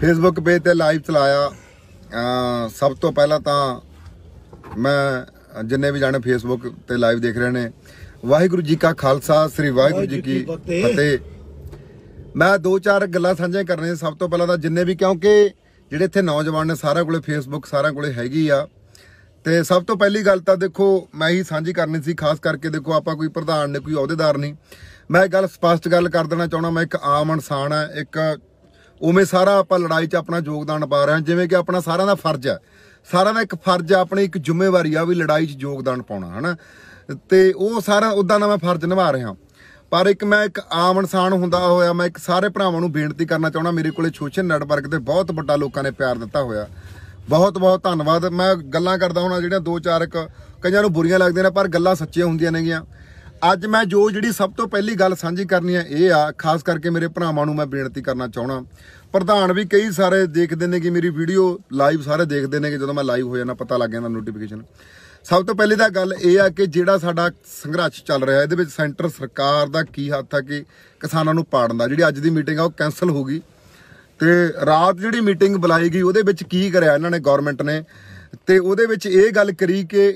Facebook page ਤੇ live ਚਲਾਇਆ ਸਭ ਤੋਂ ਪਹਿਲਾਂ ਤਾਂ ਮੈਂ ਜਿੰਨੇ ਵੀ ਜਾਣੇ ਫੇਸਬੁੱਕ ਤੇ ਲਾਈਵ ਦੇਖ ਰਹੇ ਨੇ ਵਾਹਿਗੁਰੂ ਜੀ ਕਾ ਖਾਲਸਾ ਸ੍ਰੀ ਵਾਹਿਗੁਰੂ ਜੀ ਕੀ ਫਤਿਹ ਮੈਂ ਦੋ ਚਾਰ ਗੱਲਾਂ ਸਾਂਝੇ ਕਰਨੇ ਸਭ ਤੋਂ ਪਹਿਲਾਂ ਤਾਂ ਜਿੰਨੇ ਵੀ ਕਿਉਂਕਿ ਜਿਹੜੇ ਇੱਥੇ ਨੌਜਵਾਨ ਨੇ ਸਾਰਿਆਂ ਕੋਲੇ ਫੇਸਬੁੱਕ ਸਾਰਿਆਂ ਕੋਲੇ ਹੈਗੀ ਆ ਤੇ ਸਭ ਤੋਂ ਪਹਿਲੀ ਗੱਲ ਤਾਂ ਦੇਖੋ ਮੈਂ ਹੀ ਸਾਂਝੀ ਕਰਨੀ ਸੀ ਖਾਸ ਕਰਕੇ ਦੇਖੋ ਆਪਾਂ ਕੋਈ ਪ੍ਰਧਾਨ ਨੇ ਕੋਈ ਅਹੁਦੇਦਾਰ ਨਹੀਂ ਮੈਂ ਗੱਲ ਸਪਸ਼ਟ ਗੱਲ ਕਰ ਦੇਣਾ ਚਾਹਣਾ ਮੈਂ ਇੱਕ ਆਮ ਇਨਸਾਨ ਆ ਇੱਕ ਉਵੇਂ ਸਾਰਾ ਆਪਾਂ ਲੜਾਈ 'ਚ ਆਪਣਾ ਯੋਗਦਾਨ ਪਾ ਰਹੇ ਹਾਂ ਜਿਵੇਂ ਕਿ ਆਪਣਾ ਸਾਰਿਆਂ ਦਾ ਫਰਜ਼ ਹੈ ਸਾਰਿਆਂ ਦਾ ਇੱਕ ਫਰਜ਼ ਆ ਆਪਣੀ ਇੱਕ ਜ਼ਿੰਮੇਵਾਰੀ ਆ ਵੀ ਲੜਾਈ 'ਚ ਯੋਗਦਾਨ ਪਾਉਣਾ ਹਨਾ ਤੇ ਉਹ ਸਾਰਾ ਉਦਾਂ ਦਾ ਮੈਂ ਫਰਜ਼ ਨਿਭਾ ਰਿਹਾ ਪਰ ਇੱਕ ਮੈਂ ਇੱਕ ਆਮ ਇਨਸਾਨ ਹੁੰਦਾ ਹੋਇਆ ਮੈਂ ਇੱਕ ਸਾਰੇ ਭਰਾਵਾਂ ਨੂੰ ਬੇਨਤੀ ਕਰਨਾ ਚਾਹਣਾ ਮੇਰੇ ਕੋਲੇ ਸੋਸ਼ਲ ਨੈਟਵਰਕ ਤੇ ਬਹੁਤ ਵੱਡਾ ਲੋਕਾਂ ਨੇ ਪਿਆਰ ਦਿੱਤਾ ਹੋਇਆ ਬਹੁਤ ਬਹੁਤ ਧੰਨਵਾਦ ਮੈਂ ਗੱਲਾਂ ਕਰਦਾ ਹੁਣ ਜਿਹੜੀਆਂ ਦੋ ਚਾਰ ਇੱਕ ਕਈਆਂ ਨੂੰ ਬੁਰੀਆਂ ਲੱਗਦੀਆਂ ਨੇ ਪਰ ਗੱਲਾਂ ਸੱਚੀਆਂ ਹੁੰਦੀਆਂ ਨੇਗੀਆਂ ਅੱਜ ਮੈਂ ਜੋ ਜਿਹੜੀ ਸਭ ਤੋਂ ਪਹਿਲੀ ਗੱਲ ਸਾਂਝੀ ਕਰਨੀ ਹੈ ਇਹ ਆ ਖਾਸ ਕਰਕੇ ਮੇਰੇ ਭਰਾਵਾਂ ਨੂੰ ਮੈਂ ਬੇਨਤੀ ਕਰਨਾ ਚਾਹਣਾ ਪ੍ਰਧਾਨ ਵੀ ਕਈ ਸਾਰੇ ਦੇਖਦੇ ਨੇ ਕਿ ਮੇਰੀ ਵੀਡੀਓ ਲਾਈਵ ਸਾਰੇ ਦੇਖਦੇ ਨੇ ਕਿ ਜਦੋਂ ਮੈਂ ਲਾਈਵ ਹੋ ਜਾਣਾ ਪਤਾ ਲੱਗ ਜਾਂਦਾ ਨੋਟੀਫਿਕੇਸ਼ਨ ਸਭ ਤੋਂ ਪਹਿਲੀ ਤਾਂ ਗੱਲ ਇਹ ਆ ਕਿ ਜਿਹੜਾ ਸਾਡਾ ਸੰਘਰਸ਼ ਚੱਲ ਰਿਹਾ ਇਹਦੇ ਵਿੱਚ ਸੈਂਟਰ ਸਰਕਾਰ ਦਾ ਕੀ ਹੱਥ ਆ ਕਿ ਕਿਸਾਨਾਂ ਨੂੰ ਪਾੜਨ ਦਾ ਜਿਹੜੀ ਅੱਜ ਦੀ ਮੀਟਿੰਗ ਆ ਉਹ ਕੈਨਸਲ ਹੋ ਗਈ ਤੇ ਰਾਤ ਜਿਹੜੀ ਮੀਟਿੰਗ ਬੁਲਾਈ ਗਈ ਉਹਦੇ ਵਿੱਚ ਕੀ ਕਰਿਆ ਇਹਨਾਂ ਨੇ ਗਵਰਨਮੈਂਟ ਨੇ ਤੇ ਉਹਦੇ ਵਿੱਚ ਇਹ ਗੱਲ ਕਰੀ ਕਿ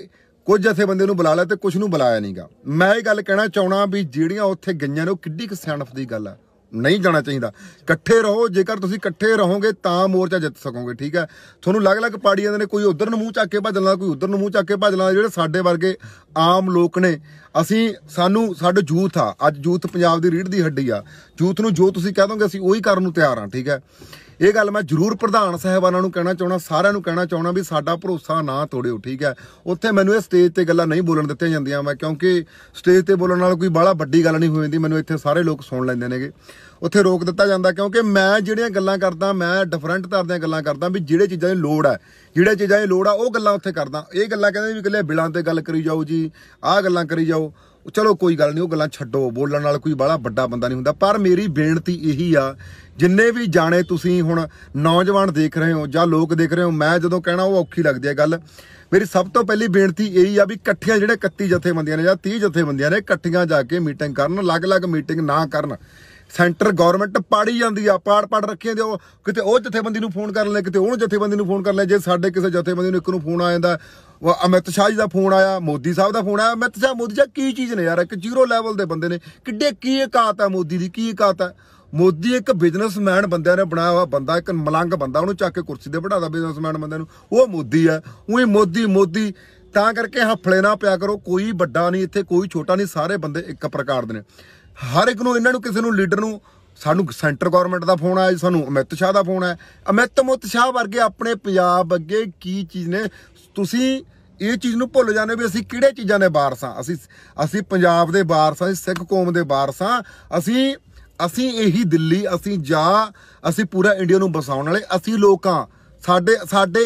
ਕੁਝ ਬੰਦੇ ਨੂੰ ਬੁਲਾ ਲਿਆ ਤੇ ਕੁਝ ਨੂੰ ਬੁਲਾਇਆ ਨਹੀਂਗਾ ਮੈਂ ਇਹ ਗੱਲ ਕਹਿਣਾ ਚਾਹਣਾ ਵੀ ਜਿਹੜੀਆਂ ਉੱਥੇ ਗਈਆਂ ਨੇ ਉਹ ਕਿੱਡੀ ਕਿ ਸਿਆਣਪ ਦੀ ਗੱਲ ਆ ਨਹੀਂ ਜਾਣਾ ਚਾਹੀਦਾ ਇਕੱਠੇ ਰਹੋ ਜੇਕਰ ਤੁਸੀਂ ਇਕੱਠੇ ਰਹੋਗੇ ਤਾਂ ਮੋਰਚਾ ਜਿੱਤ ਸਕੋਗੇ ਠੀਕ ਹੈ ਤੁਹਾਨੂੰ ਅਲੱਗ-ਅਲੱਗ ਪਾੜੀਆਂ ਦੇ ਨੇ ਕੋਈ ਉਧਰ ਨੂੰ ਮੂੰਹ ਚੱਕ ਕੇ ਭੱਜ ਕੋਈ ਉਧਰ ਨੂੰ ਮੂੰਹ ਚੱਕ ਕੇ ਭੱਜ ਲੈਂਦਾ ਜਿਹੜੇ ਸਾਡੇ ਵਰਗੇ ਆਮ ਲੋਕ ਨੇ ਅਸੀਂ ਸਾਨੂੰ ਸਾਡਾ ਜੂਥ ਆ ਅੱਜ ਜੂਥ ਪੰਜਾਬ ਦੀ ਰੀੜ ਦੀ ਹੱਡੀ ਆ ਜੂਥ ਨੂੰ ਜੋ ਤੁਸੀਂ ਕਹਿ ਦੋਗੇ ਅਸੀਂ ਉਹੀ ਕਰਨ ਨੂੰ ਤਿਆਰ ਆ ਠੀਕ ਹੈ ਇਹ ਗੱਲ ਮੈਂ ਜ਼ਰੂਰ ਪ੍ਰਧਾਨ ਸਹਿਬਾਨਾਂ ਨੂੰ ਕਹਿਣਾ ਚਾਹਣਾ ਸਾਰਿਆਂ ਨੂੰ ਕਹਿਣਾ ਚਾਹਣਾ ਵੀ ਸਾਡਾ ਭਰੋਸਾ ਨਾ ਤੋੜਿਓ ਠੀਕ ਹੈ ਉੱਥੇ ਮੈਨੂੰ ਇਹ ਸਟੇਜ ਤੇ ਗੱਲਾਂ ਨਹੀਂ ਬੋਲਣ ਦਿੱਤੀਆਂ ਜਾਂਦੀਆਂ ਮੈਂ ਕਿਉਂਕਿ ਸਟੇਜ ਤੇ ਬੋਲਣ ਨਾਲ ਕੋਈ ਬਾਹਲਾ ਵੱਡੀ ਗੱਲ ਨਹੀਂ ਹੋ ਜਾਂਦੀ ਮੈਨੂੰ ਇੱਥੇ ਸਾਰੇ ਲੋਕ ਸੁਣ ਲੈਂਦੇ ਨੇਗੇ ਉੱਥੇ ਰੋਕ ਦਿੱਤਾ ਜਾਂਦਾ ਕਿਉਂਕਿ ਮੈਂ ਜਿਹੜੀਆਂ ਗੱਲਾਂ ਕਰਦਾ ਮੈਂ ਡਿਫਰੈਂਟ ਤਰ੍ਹਾਂ ਦੀਆਂ ਗੱਲਾਂ ਕਰਦਾ ਵੀ ਜਿਹੜੇ ਚੀਜ਼ਾਂ ਦੀ ਲੋੜ ਹੈ ਜਿਹੜੇ ਚੀਜ਼ਾਂ ਦੀ ਲੋੜ ਆ ਉਹ ਗੱਲਾਂ ਉੱਥੇ ਕਰਦਾ ਇਹ ਗੱਲਾਂ ਕਹਿੰਦੇ ਵੀ ਇਕੱਲੇ ਬਿਲਾਂ ਤੇ ਗੱਲ ਕਰੀ ਜਾਓ ਜੀ ਆਹ ਗੱਲਾਂ ਕਰੀ ਜਾਓ ਚਲੋ ਕੋਈ ਗੱਲ ਨਹੀਂ ਉਹ ਗੱਲਾਂ ਛੱਡੋ ਬੋਲਣ ਨਾਲ ਕੋਈ ਬਾਲਾ ਵੱਡਾ ਬੰਦਾ ਨਹੀਂ ਹੁੰਦਾ ਪਰ ਮੇਰੀ ਬੇਨਤੀ ਇਹੀ ਆ ਜਿੰਨੇ ਵੀ ਜਾਣੇ ਤੁਸੀਂ ਹੁਣ ਨੌਜਵਾਨ ਦੇਖ ਰਹੇ ਹੋ ਜਾਂ ਲੋਕ ਦੇਖ ਰਹੇ ਹੋ ਮੈਂ ਜਦੋਂ ਕਹਿਣਾ ਉਹ ਔਖੀ ਲੱਗਦੀ ਹੈ ਗੱਲ ਮੇਰੀ ਸਭ ਤੋਂ ਪਹਿਲੀ ਬੇਨਤੀ ਇਹੀ ਆ ਵੀ ਇਕੱਠੀਆਂ ਜਿਹੜੇ 31 ਜਥੇਬੰਦੀਆਂ ਨੇ ਜਾਂ 30 ਜਥੇਬੰਦੀਆਂ ਨੇ ਇਕੱਠੀਆਂ ਜਾ ਕੇ ਮੀਟਿੰਗ ਕਰਨ ਅਲੱਗ-ਅਲੱਗ ਮੀਟਿੰਗ ਨਾ ਕਰਨ ਸੈਂਟਰ ਗਵਰਨਮੈਂਟ ਪਾੜੀ ਜਾਂਦੀ ਆ ਪਾੜ ਪਾੜ ਰੱਖੀ ਜਾਂਦੀ ਕਿਤੇ ਉਹ ਜਥੇਬੰਦੀ ਨੂੰ ਫੋਨ ਕਰ ਲੈ ਕਿਤੇ ਉਹ ਜਥੇਬੰਦੀ ਨੂੰ ਫੋਨ ਕਰ ਲੈ ਜੇ ਸਾਡੇ ਕਿਸੇ ਜਥੇਬੰਦੀ ਨੂੰ ਇੱਕ ਨੂੰ ਫੋਨ ਆ ਜਾਂਦਾ ਅਮਿਤ ਸ਼ਾਹ ਜੀ ਦਾ ਫੋਨ ਆਇਆ ਮੋਦੀ ਸਾਹਿਬ ਦਾ ਫੋਨ ਆਇਆ ਅਮਿਤ ਸ਼ਾਹ ਮੋਦੀ ਜੀ ਕੀ ਚੀਜ਼ ਨੇ ਯਾਰ ਇੱਕ ਜ਼ੀਰੋ ਲੈਵਲ ਦੇ ਬੰਦੇ ਨੇ ਕਿੱਡੇ ਕੀ ਇਕਾਤ ਆ ਮੋਦੀ ਦੀ ਕੀ ਇਕਾਤ ਆ ਮੋਦੀ ਇੱਕ ਬਿਜ਼ਨਸਮੈਨ ਬੰਦਿਆਂ ਨੇ ਬਣਾਇਆ ਹੋਇਆ ਬੰਦਾ ਇੱਕ ਮਲੰਗ ਬੰਦਾ ਉਹਨੂੰ ਚੱਕ ਕੇ ਕੁਰਸੀ ਤੇ ਬਿਠਾਦਾ ਬਿਜ਼ਨਸਮੈਨ ਬੰਦੇ ਨੂੰ ਉਹ ਮੋਦੀ ਆ ਉਹੀ ਮੋਦੀ ਮੋਦੀ ਤਾਂ ਕਰਕੇ ਹਫਲੇ ਨਾ ਪਿਆ ਕਰੋ ਕੋਈ ਵੱਡਾ ਨਹੀਂ ਇੱਥੇ ਕੋਈ ਛੋਟਾ ਨਹੀਂ ਸਾਰੇ ਬੰਦੇ ਇੱਕ ਪ੍ਰਕਾਰ ਦੇ ਨੇ ਹਰ ਇੱਕ ਨੂੰ ਇਹਨਾਂ ਨੂੰ ਕਿਸੇ ਨੂੰ ਲੀਡਰ ਨੂੰ ਸਾਨੂੰ ਸੈਂਟਰ ਗਵਰਨਮੈਂਟ ਦਾ ਫੋਨ ਆਇਆ ਸਾਨੂੰ ਅਮਿਤ ਸ਼ਾਹ ਦਾ ਫੋਨ ਆਇਆ ਅਮਿਤ ਮੁਤ ਸ਼ਾਹ ਵਰਗੇ ਆਪਣੇ ਪੰਜਾਬ ਅੱਗੇ ਕੀ ਚੀਜ਼ ਨੇ ਤੁਸੀਂ ਇਹ ਚੀਜ਼ ਨੂੰ ਭੁੱਲ ਜਾਂਦੇ ਵੀ ਅਸੀਂ ਕਿਹੜੇ ਚੀਜ਼ਾਂ ਦੇ ਵਾਰਸ ਆ ਅਸੀਂ ਅਸੀਂ ਪੰਜਾਬ ਦੇ ਵਾਰਸ ਆ ਸਿੱਖ ਕੌਮ ਦੇ ਵਾਰਸ ਆ ਅਸੀਂ ਅਸੀਂ ਇਹੀ ਦਿੱਲੀ ਅਸੀਂ ਜਾ ਅਸੀਂ ਪੂਰਾ ਇੰਡੀਆ ਨੂੰ ਬਸਾਉਣ ਵਾਲੇ ਅਸੀਂ ਲੋਕਾਂ ਸਾਡੇ ਸਾਡੇ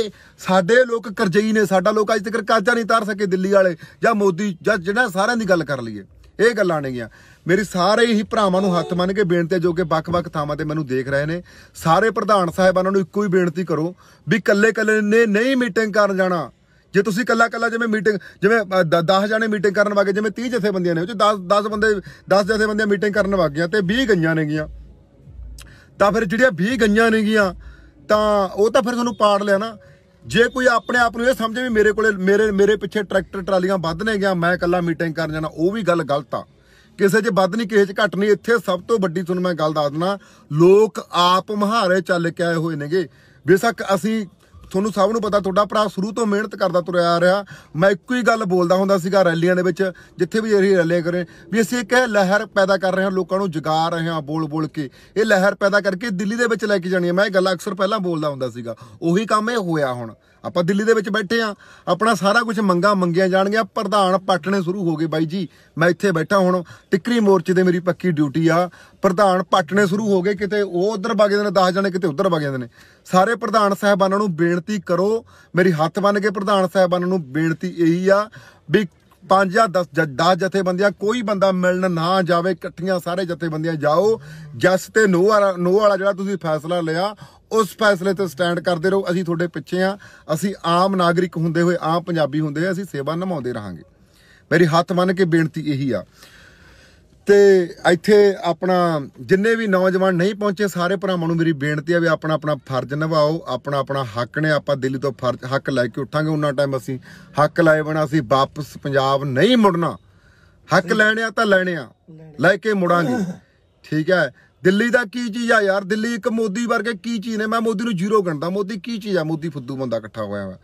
ਸਾਡੇ ਲੋਕ ਕਰਜ਼ਈ ਨੇ ਸਾਡਾ ਲੋਕ ਅੱਜ ਤੱਕ ਕਰਜ਼ਾ ਨਹੀਂ ਤਾਰ ਸਕੇ ਦਿੱਲੀ ਵਾਲੇ ਜਾਂ ਮੋਦੀ ਜਾਂ ਜਿਹੜਾ ਸਾਰਿਆਂ ਦੀ ਗੱਲ ਕਰ ਲਈਏ ਇਹ ਗੱਲਾਂ ਨੇਗੀਆਂ ਮੇਰੀ ਸਾਰੇ ਹੀ ਭਰਾਵਾਂ ਨੂੰ ਹੱਥ ਮੰਨ ਕੇ ਬੇਨਤੀ ਜੋ ਕਿ ਵੱਖ-ਵੱਖ ਥਾਵਾਂ ਤੇ ਮੈਨੂੰ ਦੇਖ ਰਹੇ ਨੇ ਸਾਰੇ ਪ੍ਰਧਾਨ ਸਾਹਿਬਾਨਾਂ ਨੂੰ ਇੱਕੋ ਹੀ ਬੇਨਤੀ ਕਰੋ ਵੀ ਕੱਲੇ-ਕੱਲੇ ਨੇ ਨਹੀਂ ਮੀਟਿੰਗ ਕਰਨ ਜਾਣਾ ਜੇ ਤੁਸੀਂ ਕੱਲਾ ਕੱਲਾ ਜਿਵੇਂ ਮੀਟਿੰਗ ਜਿਵੇਂ 10 ਜਣੇ ਮੀਟਿੰਗ ਕਰਨ ਵਾਗੇ ਜਿਵੇਂ 30 ਜਥੇਬੰਦੀਆਂ ਨੇ ਉਹ ਚ 10 10 ਬੰਦੇ 10 ਜਥੇਬੰਦੀਆਂ ਮੀਟਿੰਗ ਕਰਨ ਵਾਗੀਆਂ ਤੇ 20 ਗਈਆਂ ਨੇਗੀਆਂ ਤਾਂ ਫਿਰ ਜਿਹੜੀਆਂ 20 ਗਈਆਂ ਨੇਗੀਆਂ ਤਾਂ ਉਹ ਤਾਂ ਫਿਰ ਤੁਹਾਨੂੰ ਪਾੜ ਲਿਆ ਨਾ ਜੇ ਕੋਈ ਆਪਣੇ ਆਪ ਨੂੰ ਇਹ ਸਮਝੇ ਵੀ ਮੇਰੇ ਕੋਲੇ ਮੇਰੇ ਮੇਰੇ ਪਿੱਛੇ ਟਰੈਕਟਰ ਟਰਾਲੀਆਂ ਵੱਧ ਨੇ ਗਿਆ ਮੈਂ ਇਕੱਲਾ ਮੀਟਿੰਗ ਕਰਨ ਜਾਣਾ ਉਹ ਵੀ ਗੱਲ ਗਲਤ ਆ ਕਿਸੇ 'ਚ ਵੱਧ ਨਹੀਂ ਕਿਸੇ 'ਚ ਘਟ ਨਹੀਂ ਇੱਥੇ ਸਭ ਤੋਂ ਵੱਡੀ ਤੁਹਾਨੂੰ ਮੈਂ ਗੱਲ ਦੱਸ ਦਣਾ ਲੋਕ ਆਪ ਮਹਾਰੇ ਚੱਲ ਕੇ ਆਏ ਹੋਏ ਨੇਗੇ ਬੇਸ਼ੱਕ ਅਸੀਂ ਤੁਹਾਨੂੰ ਸਭ ਨੂੰ ਪਤਾ ਤੁਹਾਡਾ ਭਰਾ ਸ਼ੁਰੂ ਤੋਂ ਮਿਹਨਤ ਕਰਦਾ ਤੁਰਿਆ ਆ ਰਿਹਾ ਮੈਂ ਇੱਕੋ ਹੀ ਗੱਲ ਬੋਲਦਾ ਹੁੰਦਾ ਸੀਗਾ ਰੈਲੀਆਂ ਦੇ ਵਿੱਚ ਜਿੱਥੇ ਵੀ ਇਹ ਰੈਲੀਆਂ ਕਰੇ ਵੀ ਅਸੀਂ ਇੱਕ ਲਹਿਰ ਪੈਦਾ ਕਰ ਰਹੇ ਹਾਂ ਲੋਕਾਂ ਨੂੰ ਜਗਾ ਰਹੇ ਹਾਂ ਬੋਲ ਬੋਲ ਕੇ ਇਹ ਲਹਿਰ ਪੈਦਾ ਕਰਕੇ ਦਿੱਲੀ ਦੇ ਵਿੱਚ ਲੈ ਕੇ ਜਾਣੀ ਹੈ ਮੈਂ ਇਹ ਗੱਲ ਅਕਸਰ ਪਹਿਲਾਂ ਬੋਲਦਾ ਹੁੰਦਾ ਸੀਗਾ ਉਹੀ ਕੰਮ ਇਹ ਹੋਇਆ ਹੁਣ ਆਪਾਂ ਦਿੱਲੀ ਦੇ ਵਿੱਚ ਬੈਠੇ ਆ ਆਪਣਾ ਸਾਰਾ ਕੁਝ ਮੰਗਾ ਮੰਗਿਆ ਜਾਣਗੀਆਂ ਪ੍ਰਧਾਨ ਪਟਣੇ ਸ਼ੁਰੂ ਹੋ ਗਏ ਬਾਈ ਜੀ ਮੈਂ ਇੱਥੇ ਬੈਠਾ ਹੁਣ ਟਿੱਕਰੀ ਮੋਰਚੇ ਤੇ ਮੇਰੀ ਪੱਕੀ ਡਿਊਟੀ ਆ ਪ੍ਰਧਾਨ ਪਟਣੇ ਸ਼ੁਰੂ ਹੋ ਗਏ ਕਿਤੇ ਉਹ ਉਧਰ ਵਗ ਜਾਂਦੇ ਨੇ 10 ਜਣੇ ਕਿਤੇ ਉਧਰ ਵਗ ਜਾਂਦੇ ਨੇ ਸਾਰੇ ਪ੍ਰਧਾਨ ਸਾਹਿਬਾਨਾਂ ਨੂੰ ਬੇਨਤੀ ਕਰੋ ਮੇਰੀ ਹੱਥ ਬੰਨ ਕੇ ਪ੍ਰਧਾਨ ਸਾਹਿਬਾਨਾਂ ਨੂੰ ਬੇਨਤੀ ਇਹੀ ਆ ਵੀ ਪੰਜ ਜਾਂ 10 10 ਜਥੇਬੰਦੀਆਂ ਕੋਈ ਬੰਦਾ ਮਿਲਣ ਨਾ ਜਾਵੇ ਇਕੱਠੀਆਂ ਸਾਰੇ ਜਥੇਬੰਦੀਆਂ ਜਾਓ ਜਸ ਤੇ ਨੋ ਵਾਲਾ ਨੋ ਵਾਲਾ ਜਿਹੜਾ ਤੁਸੀਂ ਫੈਸਲਾ ਲਿਆ ਉਸ ਫੈਸਲੇ ਤੇ ਸਟੈਂਡ ਕਰਦੇ ਰਹੋ ਅਸੀਂ ਤੁਹਾਡੇ ਪਿੱਛੇ ਆ ਅਸੀਂ ਆਮ ਨਾਗਰਿਕ ਹੁੰਦੇ ਹੋਏ ਆਮ ਪੰਜਾਬੀ ਹੁੰਦੇ ਆ ਅਸੀਂ ਸੇਵਾ ਨਿਭਾਉਂਦੇ ਰਹਾਂਗੇ ਮੇਰੀ ਹੱਥ ਮੰਨ ਕੇ ਬੇਨਤੀ ਇਹੀ ਆ ਤੇ ਇੱਥੇ ਆਪਣਾ ਜਿੰਨੇ ਵੀ ਨੌਜਵਾਨ ਨਹੀਂ ਪਹੁੰਚੇ ਸਾਰੇ ਭਰਾਵਾਂ ਨੂੰ ਮੇਰੀ ਬੇਨਤੀ ਹੈ ਵੀ ਆਪਣਾ ਆਪਣਾ ਫਰਜ਼ ਨਿਭਾਓ ਆਪਣਾ ਆਪਣਾ ਹੱਕ ਨੇ ਆਪਾਂ ਦਿੱਲੀ ਤੋਂ ਫਰਜ਼ ਹੱਕ ਲੈ ਕੇ ਉੱਠਾਂਗੇ ਉਹਨਾਂ ਟਾਈਮ ਅਸੀਂ ਹੱਕ ਲਾਏ ਬਣਾ ਅਸੀਂ ਵਾਪਸ ਪੰਜਾਬ ਨਹੀਂ ਮੁੜਨਾ ਹੱਕ ਲੈਣਿਆ ਤਾਂ ਲੈਣਿਆ ਲੈ ਕੇ ਮੁੜਾਂਗੇ ਠੀਕ ਹੈ ਦਿੱਲੀ ਦਾ ਕੀ ਚੀਜ਼ ਆ ਯਾਰ ਦਿੱਲੀ ਇੱਕ ਮੋਦੀ ਵਰਗੇ ਕੀ ਚੀਜ਼ ਨੇ ਮੈਂ ਮੋਦੀ ਨੂੰ ਜ਼ੀਰੋ ਗਣਦਾ ਮੋਦੀ ਕੀ ਚੀਜ਼ ਆ ਮੋਦੀ ਫੁੱਦੂ ਬੰਦਾ ਇਕੱਠਾ ਹੋਇਆ ਵਾ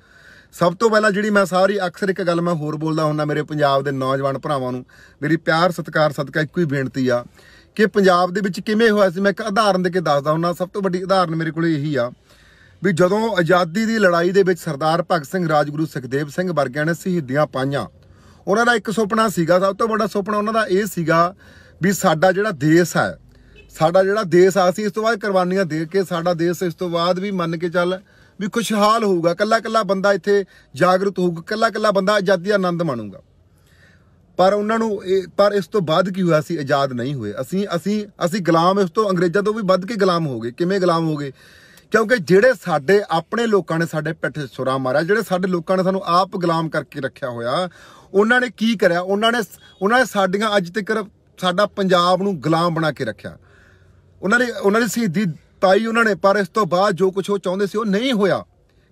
ਸਭ ਤੋਂ ਪਹਿਲਾਂ ਜਿਹੜੀ ਮੈਂ ਸਾਰੀ ਅਕਸਰ ਇੱਕ ਗੱਲ ਮੈਂ ਹੋਰ ਬੋਲਦਾ ਹੁੰਦਾ ਮੇਰੇ ਪੰਜਾਬ ਦੇ ਨੌਜਵਾਨ ਭਰਾਵਾਂ ਨੂੰ ਮੇਰੀ ਪਿਆਰ ਸਤਿਕਾਰ ਸਦਕਾ ਇੱਕੋ ਹੀ ਬੇਨਤੀ ਆ ਕਿ ਪੰਜਾਬ ਦੇ ਵਿੱਚ ਕਿਵੇਂ ਹੋਇਆ ਸੀ ਮੈਂ ਇੱਕ ਉਦਾਹਰਨ ਦੇ ਕੇ ਦੱਸਦਾ ਹੁੰਦਾ ਸਭ ਤੋਂ ਵੱਡੀ ਉਦਾਹਰਨ ਮੇਰੇ ਕੋਲ ਇਹੀ ਆ ਵੀ ਜਦੋਂ ਆਜ਼ਾਦੀ ਦੀ ਲੜਾਈ ਦੇ ਵਿੱਚ ਸਰਦਾਰ ਭਗਤ ਸਿੰਘ ਰਾਜਗੁਰੂ ਸੁਖਦੇਵ ਸਿੰਘ ਵਰਗਿਆਂ ਨੇ ਸ਼ਹੀਦੀਆਂ ਪਾਈਆਂ ਉਹਨਾਂ ਦਾ ਇੱਕ ਸੁਪਨਾ ਸੀਗਾ ਸਭ ਤੋਂ ਵੱਡਾ ਸੁਪਨਾ ਉਹਨਾਂ ਦਾ ਇਹ ਸੀਗਾ ਵੀ ਸਾਡਾ ਜਿਹੜਾ ਦੇਸ਼ ਹੈ ਸਾਡਾ ਜਿਹੜਾ ਦੇਸ਼ ਆ ਸੀ ਇਸ ਤੋਂ ਬਾਅਦ ਕੁਰਬਾਨੀਆਂ ਦੇ ਕੇ ਸਾਡਾ ਦੇਸ਼ ਇਸ ਤੋਂ ਬਾਅਦ ਵੀ ਮੰਨ ਕੇ ਚੱਲ ਵੀ ਖੁਸ਼ਹਾਲ ਹੋਊਗਾ ਕੱਲਾ ਕੱਲਾ ਬੰਦਾ ਇੱਥੇ ਜਾਗਰੂਕ ਹੋਊਗਾ ਕੱਲਾ ਕੱਲਾ ਬੰਦਾ ਆਜ਼ਾਦੀ ਦਾ ਆਨੰਦ ਮਾਣੂਗਾ ਪਰ ਉਹਨਾਂ ਨੂੰ ਪਰ ਇਸ ਤੋਂ ਬਾਅਦ ਕੀ ਹੋਇਆ ਸੀ ਆਜ਼ਾਦ ਨਹੀਂ ਹੋਏ ਅਸੀਂ ਅਸੀਂ ਅਸੀਂ ਗੁਲਾਮ ਇਸ ਤੋਂ ਅੰਗਰੇਜ਼ਾਂ ਤੋਂ ਵੀ ਵੱਧ ਕੇ ਗੁਲਾਮ ਹੋ ਗਏ ਕਿਵੇਂ ਗੁਲਾਮ ਹੋ ਗਏ ਕਿਉਂਕਿ ਜਿਹੜੇ ਸਾਡੇ ਆਪਣੇ ਲੋਕਾਂ ਨੇ ਸਾਡੇ ਪਿੱਠ ਸੁਰਾ ਮਾਰਿਆ ਜਿਹੜੇ ਸਾਡੇ ਲੋਕਾਂ ਨੇ ਸਾਨੂੰ ਆਪ ਗੁਲਾਮ ਕਰਕੇ ਰੱਖਿਆ ਹੋਇਆ ਉਹਨਾਂ ਨੇ ਕੀ ਕਰਿਆ ਉਹਨਾਂ ਨੇ ਉਹਨਾਂ ਨੇ ਸਾਡੀਆਂ ਅੱਜ ਤੱਕ ਸਾਡਾ ਪੰਜਾਬ ਨੂੰ ਗੁਲਾਮ ਬਣਾ ਕੇ ਰੱਖਿਆ ਉਹਨਾਂ ਨੇ ਉਹਨਾਂ ਦੀ ਸ਼ਹੀਦੀ ਤਾਈ ਉਹਨਾਂ ਨੇ ਪਰ ਇਸ ਤੋਂ ਬਾਅਦ ਜੋ ਕੁਝ ਉਹ ਚਾਹੁੰਦੇ ਸੀ ਉਹ ਨਹੀਂ ਹੋਇਆ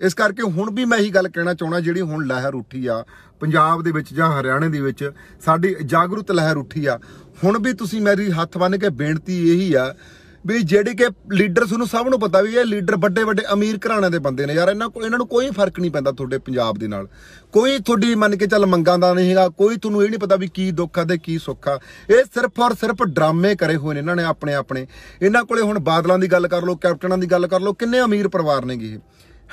ਇਸ ਕਰਕੇ ਹੁਣ ਵੀ ਮੈਂ ਇਹੀ ਗੱਲ ਕਹਿਣਾ ਚਾਹਣਾ ਜਿਹੜੀ ਹੁਣ ਲਹਿਰ ਉੱਠੀ ਆ ਪੰਜਾਬ ਦੇ ਵਿੱਚ ਜਾਂ ਹਰਿਆਣੇ ਦੇ ਵਿੱਚ ਸਾਡੀ ਜਾਗਰੂਕ ਲਹਿਰ ਉੱਠੀ ਆ ਹੁਣ ਵੀ ਤੁਸੀਂ ਮੇਰੀ ਹੱਥ ਬੰਨ ਕੇ ਬੇਨਤੀ ਇਹੀ ਆ ਵੀ ਜਿਹੜੇ ਕਿ ਲੀਡਰਸ ਨੂੰ ਸਭ ਨੂੰ ਪਤਾ ਵੀ ਇਹ ਲੀਡਰ ਵੱਡੇ ਵੱਡੇ ਅਮੀਰ ਘਰਾਣਿਆਂ ਦੇ ਬੰਦੇ ਨੇ ਯਾਰ ਇਹਨਾਂ ਕੋਲ ਇਹਨਾਂ ਨੂੰ ਕੋਈ ਫਰਕ ਨਹੀਂ ਪੈਂਦਾ ਤੁਹਾਡੇ ਪੰਜਾਬ ਦੇ ਨਾਲ ਕੋਈ ਤੁਹਾਡੀ ਮੰਨ ਕੇ ਚੱਲ ਮੰਗਾਂ ਦਾ ਨਹੀਂ ਹੈਗਾ ਕੋਈ ਤੁਹਾਨੂੰ ਇਹ ਨਹੀਂ ਪਤਾ ਵੀ ਕੀ ਦੁੱਖ ਆ ਤੇ ਕੀ ਸੁੱਖ ਆ ਇਹ ਸਿਰਫ ਔਰ ਸਿਰਫ ਡਰਾਮੇ ਕਰੇ ਹੋਏ ਨੇ ਇਹਨਾਂ ਨੇ ਆਪਣੇ ਆਪਣੇ ਇਹਨਾਂ ਕੋਲੇ ਹੁਣ ਬਾਦਲਾਂ ਦੀ ਗੱਲ ਕਰ ਲਓ ਕੈਪਟਨਾਂ ਦੀ ਗੱਲ ਕਰ ਲਓ ਕਿੰਨੇ ਅਮੀਰ ਪਰਿਵਾਰ ਨੇਗੇ ਇਹ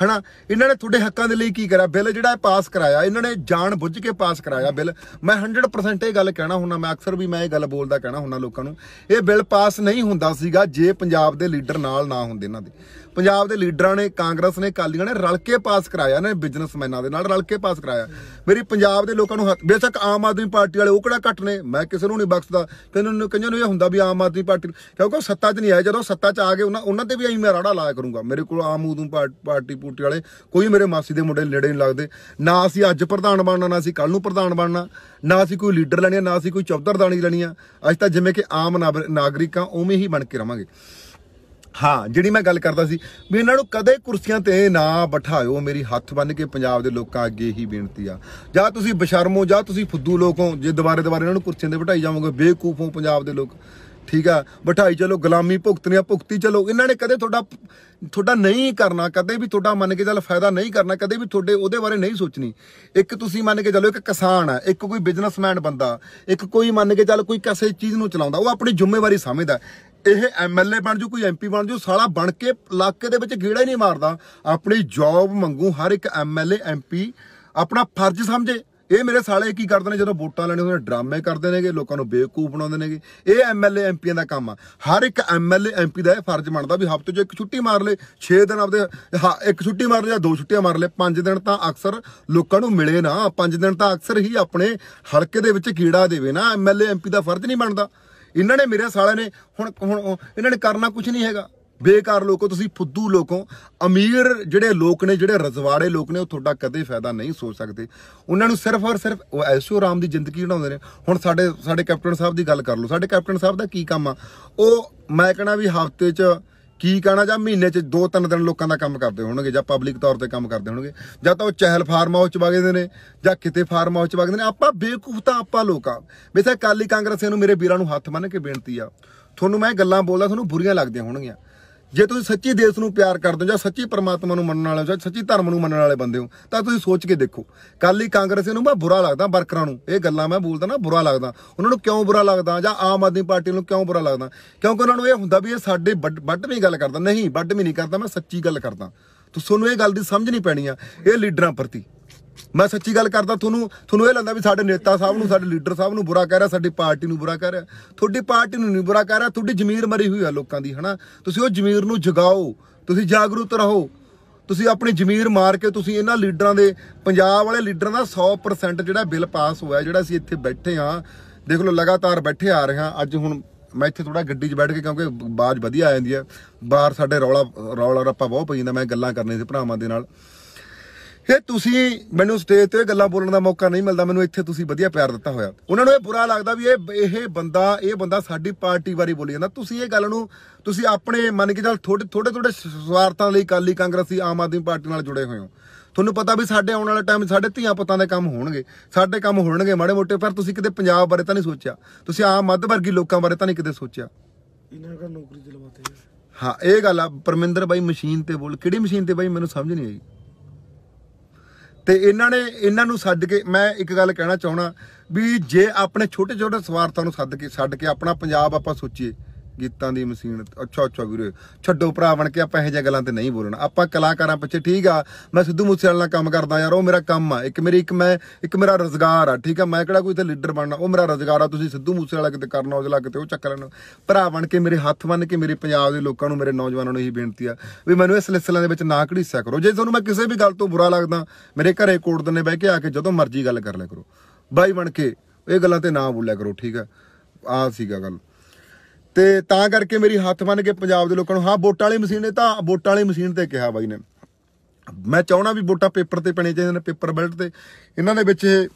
ਹਣਾ ਇਹਨਾਂ ਨੇ ਤੁਹਾਡੇ ਹੱਕਾਂ ਦੇ ਲਈ ਕੀ ਕਰਿਆ ਬਿੱਲ ਜਿਹੜਾ ਇਹ ਪਾਸ ਕਰਾਇਆ ਇਹਨਾਂ ਨੇ ਜਾਣ ਬੁੱਝ ਕੇ ਪਾਸ ਕਰਾਇਆ ਬਿੱਲ ਮੈਂ 100% ਇਹ ਗੱਲ ਕਹਿਣਾ ਹੁੰਦਾ ਮੈਂ ਅਕਸਰ ਵੀ ਮੈਂ ਇਹ ਗੱਲ ਬੋਲਦਾ ਕਹਿਣਾ ਹੁੰਦਾ ਲੋਕਾਂ ਨੂੰ ਇਹ ਬਿੱਲ ਪਾਸ ਨਹੀਂ ਹੁੰਦਾ ਸੀਗਾ ਜੇ ਪੰਜਾਬ ਦੇ ਲੀਡਰ ਨਾਲ ਨਾ ਹੁੰਦੇ ਇਹਨਾਂ ਦੇ ਪੰਜਾਬ ਦੇ ਲੀਡਰਾਂ ਨੇ ਕਾਂਗਰਸ ਨੇ ਕਾਲੀਆਂ ਨੇ ਰਲ ਕੇ ਪਾਸ ਕਰਾਇਆ ਨੇ ਬਿਜ਼ਨਸਮੈਨਾਂ ਦੇ ਨਾਲ ਰਲ ਕੇ ਪਾਸ ਕਰਾਇਆ ਮੇਰੀ ਪੰਜਾਬ ਦੇ ਲੋਕਾਂ ਨੂੰ ਬੇਸ਼ੱਕ ਆਮ ਆਦਮੀ ਪਾਰਟੀ ਵਾਲੇ ਉਹ ਕਿਹੜਾ ਘੱਟ ਨੇ ਮੈਂ ਕਿਸੇ ਨੂੰ ਨਹੀਂ ਬਖਸ਼ਦਾ ਕਿੰਨਾਂ ਨੂੰ ਕਈਆਂ ਨੂੰ ਇਹ ਹੁੰਦਾ ਵੀ ਆਮ ਆਦਮੀ ਪਾਰਟੀ ਕਿਉਂਕਿ ਉਹ ਸੱਤਾ 'ਚ ਨਹੀਂ ਆਏ ਜਦੋਂ ਸੱਤਾ 'ਚ ਆ ਗਏ ਉਹਨਾਂ ਉਹਨਾਂ ਤੇ ਵੀ ਐਂ ਮੈਂ ਰਾੜਾ ਲਾਇਆ ਕਰੂੰਗਾ ਮੇਰੇ ਕੋਲ ਆਮ ਆਦਮੀ ਪਾਰਟੀ ਪੂਰਤੀ ਵਾਲੇ ਕੋਈ ਮੇਰੇ ਮਾਸੀ ਦੇ ਮੁੰਡੇ ਨੇੜੇ ਨਹੀਂ ਲੱਗਦੇ ਨਾ ਅਸੀਂ ਅੱਜ ਪ੍ਰਧਾਨ ਬਣਨਾ ਨਾ ਅਸੀਂ ਕੱਲ ਨੂੰ ਪ੍ਰਧਾਨ ਬਣਨਾ ਨਾ ਅਸੀਂ ਕੋਈ ਲੀਡਰ ਲੈਣੀ ਨਾ ਅਸੀਂ ਕੋਈ ਚੌਧਰਦਾਨੀ ਲੈਣੀ ਆ ਅੱਜ ਤਾਂ ਜਿਵੇਂ ਕਿ ਆਮ ਨਾਗਰਿਕਾਂ ਉਵੇਂ ਹੀ ਬਣ ਕੇ ਰਵਾਂਗੇ ਹਾਂ ਜਿਹੜੀ ਮੈਂ ਗੱਲ ਕਰਦਾ ਸੀ ਵੀ ਇਹਨਾਂ ਨੂੰ ਕਦੇ ਕੁਰਸੀਆਂ ਤੇ ਨਾ ਬਿਠਾਇਓ ਮੇਰੀ ਹੱਥ ਬੰਨ ਕੇ ਪੰਜਾਬ ਦੇ ਲੋਕਾਂ ਅੱਗੇ ਹੀ ਬੇਨਤੀ ਆ ਜਾਂ ਤੁਸੀਂ ਬਸ਼ਰਮੋ ਜਾਂ ਤੁਸੀਂ ਫੁੱਦੂ ਲੋਕੋ ਜੇ ਦੁਬਾਰੇ ਦੁਬਾਰੇ ਇਹਨਾਂ ਨੂੰ ਕੁਰਸੀਆਂ ਤੇ ਬਿਠਾਈ ਜਾਵੋਗੇ ਬੇਕੂਫ ਹੋ ਪੰਜਾਬ ਦੇ ਲੋਕ ਠੀਕ ਆ ਬਠਾਈ ਚਲੋ ਗੁਲਾਮੀ ਭੁਗਤਨੀ ਆ ਭੁਗਤੀ ਚਲੋ ਇਹਨਾਂ ਨੇ ਕਦੇ ਤੁਹਾਡਾ ਤੁਹਾਡਾ ਨਹੀਂ ਕਰਨਾ ਕਦੇ ਵੀ ਤੁਹਾਡਾ ਮੰਨ ਕੇ ਚੱਲ ਫਾਇਦਾ ਨਹੀਂ ਕਰਨਾ ਕਦੇ ਵੀ ਤੁਹਾਡੇ ਉਹਦੇ ਬਾਰੇ ਨਹੀਂ ਸੋਚਣੀ ਇੱਕ ਤੁਸੀਂ ਮੰਨ ਕੇ ਚੱਲੋ ਇੱਕ ਕਿਸਾਨ ਆ ਇੱਕ ਕੋਈ ਬਿਜ਼ਨਸਮੈਨ ਬੰਦਾ ਇੱਕ ਕੋਈ ਮੰਨ ਕੇ ਚੱਲ ਕੋਈ ਕਿਸੇ ਚੀਜ਼ ਨੂੰ ਚਲਾਉਂਦਾ ਉਹ ਆਪਣੀ ਜ਼ਿੰਮੇਵਾਰੀ ਸਮਝਦਾ ਇਹ ਐਮਐਲਏ ਬਣ ਜੂ ਕੋਈ ਐਮਪੀ ਬਣ ਜੂ ਸਾਲਾ ਬਣ ਕੇ ਇਲਾਕੇ ਦੇ ਵਿੱਚ ਗੇੜਾ ਹੀ ਨਹੀਂ ਮਾਰਦਾ ਆਪਣੀ ਜੌਬ ਮੰਗੂ ਹਰ ਇੱਕ ਐਮਐਲਏ ਐਮਪੀ ਆਪਣਾ ਫਰਜ਼ ਸਮਝੇ ਇਹ ਮੇਰੇ ਸਾਲੇ ਕੀ ਕਰਦੇ ਨੇ ਜਦੋਂ ਵੋਟਾਂ ਲੈਣੇ ਉਹਨਾਂ ਡਰਾਮੇ ਕਰਦੇ ਨੇਗੇ ਲੋਕਾਂ ਨੂੰ ਬੇਵਕੂਫ ਬਣਾਉਂਦੇ ਨੇਗੇ ਇਹ ਐਮਐਲਏ ਐਮਪੀਆਂ ਦਾ ਕੰਮ ਆ ਹਰ ਇੱਕ ਐਮਐਲਏ ਐਮਪੀ ਦਾ ਇਹ ਫਰਜ਼ ਬਣਦਾ ਵੀ ਹਫ਼ਤੇ 'ਚ ਇੱਕ ਛੁੱਟੀ ਮਾਰ ਲੇ 6 ਦਿਨ ਆਪਦੇ ਇੱਕ ਛੁੱਟੀ ਮਾਰ ਲੇ ਜਾਂ ਦੋ ਛੁੱਟੀਆਂ ਮਾਰ ਲੇ 5 ਦਿਨ ਤਾਂ ਅਕਸਰ ਲੋਕਾਂ ਨੂੰ ਮਿਲੇ ਨਾ 5 ਦਿਨ ਤਾਂ ਅਕਸਰ ਹੀ ਆਪਣੇ ਹਲਕੇ ਦੇ ਵਿੱਚ ਕੀੜਾ ਦੇਵੇ ਨਾ ਐਮਐਲਏ ਐਮਪੀ ਦਾ ਫਰਜ਼ ਨਹੀਂ ਬਣਦਾ ਇਹਨਾਂ ਨੇ ਮੇਰੇ ਸਾਲੇ ਨੇ ਹੁਣ ਹੁਣ ਇਹਨਾਂ ਨੇ ਕਰਨਾ ਕੁਝ ਨਹੀਂ ਹੈਗਾ ਬੇਕਾਰ ਲੋਕੋ ਤੁਸੀਂ ਫੁੱਦੂ ਲੋਕੋ ਅਮੀਰ ਜਿਹੜੇ ਲੋਕ ਨੇ ਜਿਹੜੇ ਰਜ਼ਵਾੜੇ ਲੋਕ ਨੇ ਉਹ ਤੁਹਾਡਾ ਕਦੇ ਫਾਇਦਾ ਨਹੀਂ ਸੋਚ ਸਕਦੇ ਉਹਨਾਂ ਨੂੰ ਸਿਰਫ ਔਰ ਸਿਰਫ ਉਹ ਐਸ਼ੋ ਆਰਾਮ ਦੀ ਜ਼ਿੰਦਗੀ ਬਣਾਉਂਦੇ ਨੇ ਹੁਣ ਸਾਡੇ ਸਾਡੇ ਕੈਪਟਨ ਸਾਹਿਬ ਦੀ ਗੱਲ ਕਰ ਲਓ ਸਾਡੇ ਕੈਪਟਨ ਸਾਹਿਬ ਦਾ ਕੀ ਕੰਮ ਆ ਉਹ ਮੈਂ ਕਹਣਾ ਵੀ ਹਫ਼ਤੇ 'ਚ ਕੀ ਕਹਣਾ ਜਾਂ ਮਹੀਨੇ 'ਚ 2-3 ਦਿਨ ਲੋਕਾਂ ਦਾ ਕੰਮ ਕਰਦੇ ਹੋਣਗੇ ਜਾਂ ਪਬਲਿਕ ਤੌਰ ਤੇ ਕੰਮ ਕਰਦੇ ਹੋਣਗੇ ਜਾਂ ਤਾਂ ਉਹ ਚਹਿਲ ਫਾਰਮ ਹਾਊਸ 'ਚ ਵਗਦੇ ਨੇ ਜਾਂ ਕਿਤੇ ਫਾਰਮ ਹਾਊਸ 'ਚ ਵਗਦੇ ਨੇ ਆਪਾਂ ਬੇਵਕੂਫ ਤਾਂ ਆਪਾਂ ਲੋਕਾਂ ਵੈਸੇ ਕਾਲੀ ਕਾਂਗਰਸੀਆਂ ਨੂੰ ਮੇਰੇ ਵੀਰਾਂ ਨੂੰ ਹੱਥ ਮੰਨ ਕੇ ਬੇਨਤੀ ਆ ਤੁਹਾਨੂੰ ਮੈਂ ਗੱਲਾਂ ਬੋਲਦਾ ਤੁਹਾਨੂੰ ਬੁਰੀਆਂ ਲੱਗਦੀਆਂ ਹੋਣਗੀਆਂ ਜੇ ਤੁਸੀਂ ਸੱਚੀ ਦੇਸ਼ ਨੂੰ ਪਿਆਰ ਕਰਦੇ ਹੋ ਜਾਂ ਸੱਚੀ ਪਰਮਾਤਮਾ ਨੂੰ ਮੰਨਣ ਵਾਲੇ ਹੋ ਜਾਂ ਸੱਚੀ ਧਰਮ ਨੂੰ ਮੰਨਣ ਵਾਲੇ ਬੰਦੇ ਹੋ ਤਾਂ ਤੁਸੀਂ ਸੋਚ ਕੇ ਦੇਖੋ ਕੱਲ ਹੀ ਕਾਂਗਰਸੀ ਨੂੰ ਮੈਂ ਬੁਰਾ ਲੱਗਦਾ ਵਰਕਰਾਂ ਨੂੰ ਇਹ ਗੱਲਾਂ ਮੈਂ ਬੋਲਦਾ ਨਾ ਬੁਰਾ ਲੱਗਦਾ ਉਹਨਾਂ ਨੂੰ ਕਿਉਂ ਬੁਰਾ ਲੱਗਦਾ ਜਾਂ ਆਮ ਆਦਮੀ ਪਾਰਟੀ ਨੂੰ ਕਿਉਂ ਬੁਰਾ ਲੱਗਦਾ ਕਿਉਂਕਿ ਉਹਨਾਂ ਨੂੰ ਇਹ ਹੁੰਦਾ ਵੀ ਇਹ ਸਾਡੇ ਵੱਡ ਵੀ ਗੱਲ ਕਰਦਾ ਨਹੀਂ ਵੱਡ ਵੀ ਨਹੀਂ ਕਰਦਾ ਮੈਂ ਸੱਚੀ ਗੱਲ ਕਰਦਾ ਨੂੰ ਇਹ ਗੱਲ ਦੀ ਸਮਝ ਨਹੀਂ ਪੈਣੀ ਆ ਇਹ ਲੀਡਰਾਂ ਪ੍ਰਤੀ ਮੈਂ ਸੱਚੀ ਗੱਲ ਕਰਦਾ ਤੁਹਾਨੂੰ ਤੁਹਾਨੂੰ ਇਹ ਲੱਗਦਾ ਵੀ ਸਾਡੇ ਨੇਤਾ ਸਾਹਿਬ ਨੂੰ ਸਾਡੇ ਲੀਡਰ ਸਾਹਿਬ ਨੂੰ ਬੁਰਾ ਕਹਿ ਰਿਹਾ ਸਾਡੀ ਪਾਰਟੀ ਨੂੰ ਬੁਰਾ ਕਹਿ ਰਿਹਾ ਤੁਹਾਡੀ ਪਾਰਟੀ ਨੂੰ ਨਹੀਂ ਬੁਰਾ ਕਹਿ ਰਿਹਾ ਤੁਹਾਡੀ ਜ਼ਮੀਰ ਮਰੀ ਹੋਈ ਆ ਲੋਕਾਂ ਦੀ ਹਨਾ ਤੁਸੀਂ ਉਹ ਜ਼ਮੀਰ ਨੂੰ ਜਗਾਓ ਤੁਸੀਂ ਜਾਗਰੂਕ ਰਹੋ ਤੁਸੀਂ ਆਪਣੀ ਜ਼ਮੀਰ ਮਾਰ ਕੇ ਤੁਸੀਂ ਇਹਨਾਂ ਲੀਡਰਾਂ ਦੇ ਪੰਜਾਬ ਵਾਲੇ ਲੀਡਰਾਂ ਦਾ 100% ਜਿਹੜਾ ਬਿੱਲ ਪਾਸ ਹੋਇਆ ਜਿਹੜਾ ਅਸੀਂ ਇੱਥੇ ਬੈਠੇ ਆ ਦੇਖ ਲਓ ਲਗਾਤਾਰ ਬੈਠੇ ਆ ਰਹੇ ਹਾਂ ਅੱਜ ਹੁਣ ਮੈਂ ਇੱਥੇ ਥੋੜਾ ਗੱਡੀ 'ਚ ਬੈਠ ਕੇ ਕਿਉਂਕਿ ਬਾਜ ਵਧੀਆ ਆ ਜਾਂਦੀ ਹੈ ਬਾਹਰ ਸਾਡੇ ਰੌਲਾ ਰੌਲਾ ਰੱਪਾ ਬਹੁਤ ਪਈ ਜਾਂਦਾ ਮੈਂ ਗੱਲਾਂ ਕਰਨੀਆਂ ਸੀ ਭਰਾਵਾਂ ਦੇ ਨਾਲ ਤੇ ਤੁਸੀਂ ਮੈਨੂੰ ਸਟੇਜ ਤੇ ਗੱਲਾਂ ਬੋਲਣ ਦਾ ਮੌਕਾ ਨਹੀਂ ਮਿਲਦਾ ਮੈਨੂੰ ਇੱਥੇ ਤੁਸੀਂ ਵਧੀਆ ਪਿਆਰ ਦਿੱਤਾ ਹੋਇਆ ਉਹਨਾਂ ਨੂੰ ਇਹ ਬੁਰਾ ਲੱਗਦਾ ਵੀ ਇਹ ਇਹ ਬੰਦਾ ਇਹ ਬੰਦਾ ਸਾਡੀ ਪਾਰਟੀ ਬਾਰੇ ਬੋਲੀ ਜਾਂਦਾ ਤੁਸੀਂ ਇਹ ਗੱਲ ਨੂੰ ਤੁਸੀਂ ਆਪਣੇ ਮਨ ਕੇ ਨਾਲ ਥੋੜੇ ਥੋੜੇ ਥੋੜੇ ਸਵਾਰਥਾਂ ਲਈ ਕਾਲੀ ਕਾਂਗਰਸੀ ਆਮ ਆਦਮੀ ਪਾਰਟੀ ਨਾਲ ਜੁੜੇ ਹੋਏ ਹੋ ਤੁਹਾਨੂੰ ਪਤਾ ਵੀ ਸਾਡੇ ਆਉਣ ਵਾਲੇ ਟਾਈਮ ਸਾਡੇ ਧੀਆਂ ਪੁੱਤਾਂ ਦੇ ਕੰਮ ਹੋਣਗੇ ਸਾਡੇ ਕੰਮ ਹੋਣਗੇ ਮਾੜੇ ਮੋਟੇ ਪਰ ਤੁਸੀਂ ਕਿਤੇ ਪੰਜਾਬ ਬਾਰੇ ਤਾਂ ਨਹੀਂ ਸੋਚਿਆ ਤੁਸੀਂ ਆਮ ਮੱਧ ਵਰਗੀ ਲੋਕਾਂ ਬਾਰੇ ਤਾਂ ਨਹੀਂ ਕਿਤੇ ਸੋਚਿਆ ਇਹਨਾਂ ਦਾ ਨੌਕਰੀ ਦਿਲਵਾਤੇ ਹਾਂ ਇਹ ਗੱਲ ਆ ਪਰਮਿੰਦਰ ਬਾਈ ਮਸ਼ੀਨ ਤੇ ਬੋਲ ਕਿਹੜੀ ਮਸ਼ੀਨ ਤੇ ਬਾਈ ਮੈਨੂੰ ਸਮਝ ਨਹੀਂ ਆਈ ਤੇ ਇਹਨਾਂ ਨੇ ਇਹਨਾਂ ਨੂੰ ਸੱਦ ਕੇ ਮੈਂ ਇੱਕ ਗੱਲ ਕਹਿਣਾ ਚਾਹਣਾ ਵੀ ਜੇ ਆਪਣੇ ਛੋਟੇ ਛੋਟੇ ਸਵਾਰਥਾਂ ਨੂੰ ਸੱਦ ਕੇ ਛੱਡ ਕੇ ਆਪਣਾ ਪੰਜਾਬ ਆਪਾਂ ਸੋਚੀਏ ਗੀਤਾਂ ਦੀ ਮਸ਼ੀਨ ਅੱਛਾ ਅੱਛਾ ਵੀਰੇ ਛੱਡੋ ਭਰਾ ਬਣ ਕੇ ਆਪਾਂ ਇਹੋ ਜਿਹੀਆਂ ਗੱਲਾਂ ਤੇ ਨਹੀਂ ਬੋਲਣਾ ਆਪਾਂ ਕਲਾਕਾਰਾਂ ਪਿੱਛੇ ਠੀਕ ਆ ਮੈਂ ਸਿੱਧੂ ਮੂਸੇਵਾਲੇ ਨਾਲ ਕੰਮ ਕਰਦਾ ਯਾਰ ਉਹ ਮੇਰਾ ਕੰਮ ਆ ਇੱਕ ਮੇਰੀ ਇੱਕ ਮੈਂ ਇੱਕ ਮੇਰਾ ਰੋਜ਼ਗਾਰ ਆ ਠੀਕ ਆ ਮੈਂ ਕਿਹੜਾ ਕੋਈ ਤੇ ਲੀਡਰ ਬਣਨਾ ਉਹ ਮੇਰਾ ਰੋਜ਼ਗਾਰ ਆ ਤੁਸੀਂ ਸਿੱਧੂ ਵਾਲਾ ਕਿਤੇ ਕਰਨਾ ਉਹਦੇ ਲੱਗ ਤੇ ਉਹ ਚੱਕ ਲੈਣ ਭਰਾ ਬਣ ਕੇ ਮੇਰੇ ਹੱਥ ਬਣ ਕੇ ਮੇਰੇ ਪੰਜਾਬ ਦੇ ਲੋਕਾਂ ਨੂੰ ਮੇਰੇ ਨੌਜਵਾਨਾਂ ਨੂੰ ਇਹੀ ਬੇਨਤੀ ਆ ਵੀ ਮੈਨੂੰ ਇਸ ਸਿਲਸਿਲੇ ਦੇ ਵਿੱਚ ਨਾ ਘੜੀਸਿਆ ਕਰੋ ਜੇ ਤੁਹਾਨੂੰ ਮੈਂ ਕਿਸੇ ਵੀ ਗੱਲ ਤੋਂ ਬੁਰਾ ਲੱਗਦਾ ਮੇਰੇ ਘਰੇ ਕੋਟ ਦਨੇ ਬਹਿ ਕੇ ਆ ਕੇ ਜਦੋਂ ਮਰਜ਼ੀ ਗੱਲ ਕਰ ਲਿਆ ਕਰੋ ਬਾਈ ਬਣ ਕੇ ਇਹ ਗੱਲਾਂ ਤੇ ਨਾ ਬੋਲਿਆ ਕਰੋ ਠੀਕ ਆ ਆ ਸੀਗਾ ਗੱਲ ਤੇ ਤਾਂ ਕਰਕੇ ਮੇਰੀ ਹੱਥ ਬੰਨ ਕੇ ਪੰਜਾਬ ਦੇ ਲੋਕਾਂ ਨੂੰ ਹਾਂ ਵੋਟਾਂ ਵਾਲੀ ਮਸ਼ੀਨ ਨੇ ਤਾਂ ਵੋਟਾਂ ਵਾਲੀ ਮਸ਼ੀਨ ਤੇ ਕਿਹਾ ਬਾਈ ਨੇ ਮੈਂ ਚਾਹਣਾ ਵੀ ਵੋਟਾਂ ਪੇਪਰ ਤੇ ਪੈਣੇ ਚਾਹੀਦੇ ਨੇ ਪੇਪਰ ਬੈਲਟ ਤੇ ਇਹਨਾਂ ਦੇ ਵਿੱਚ ਇਹ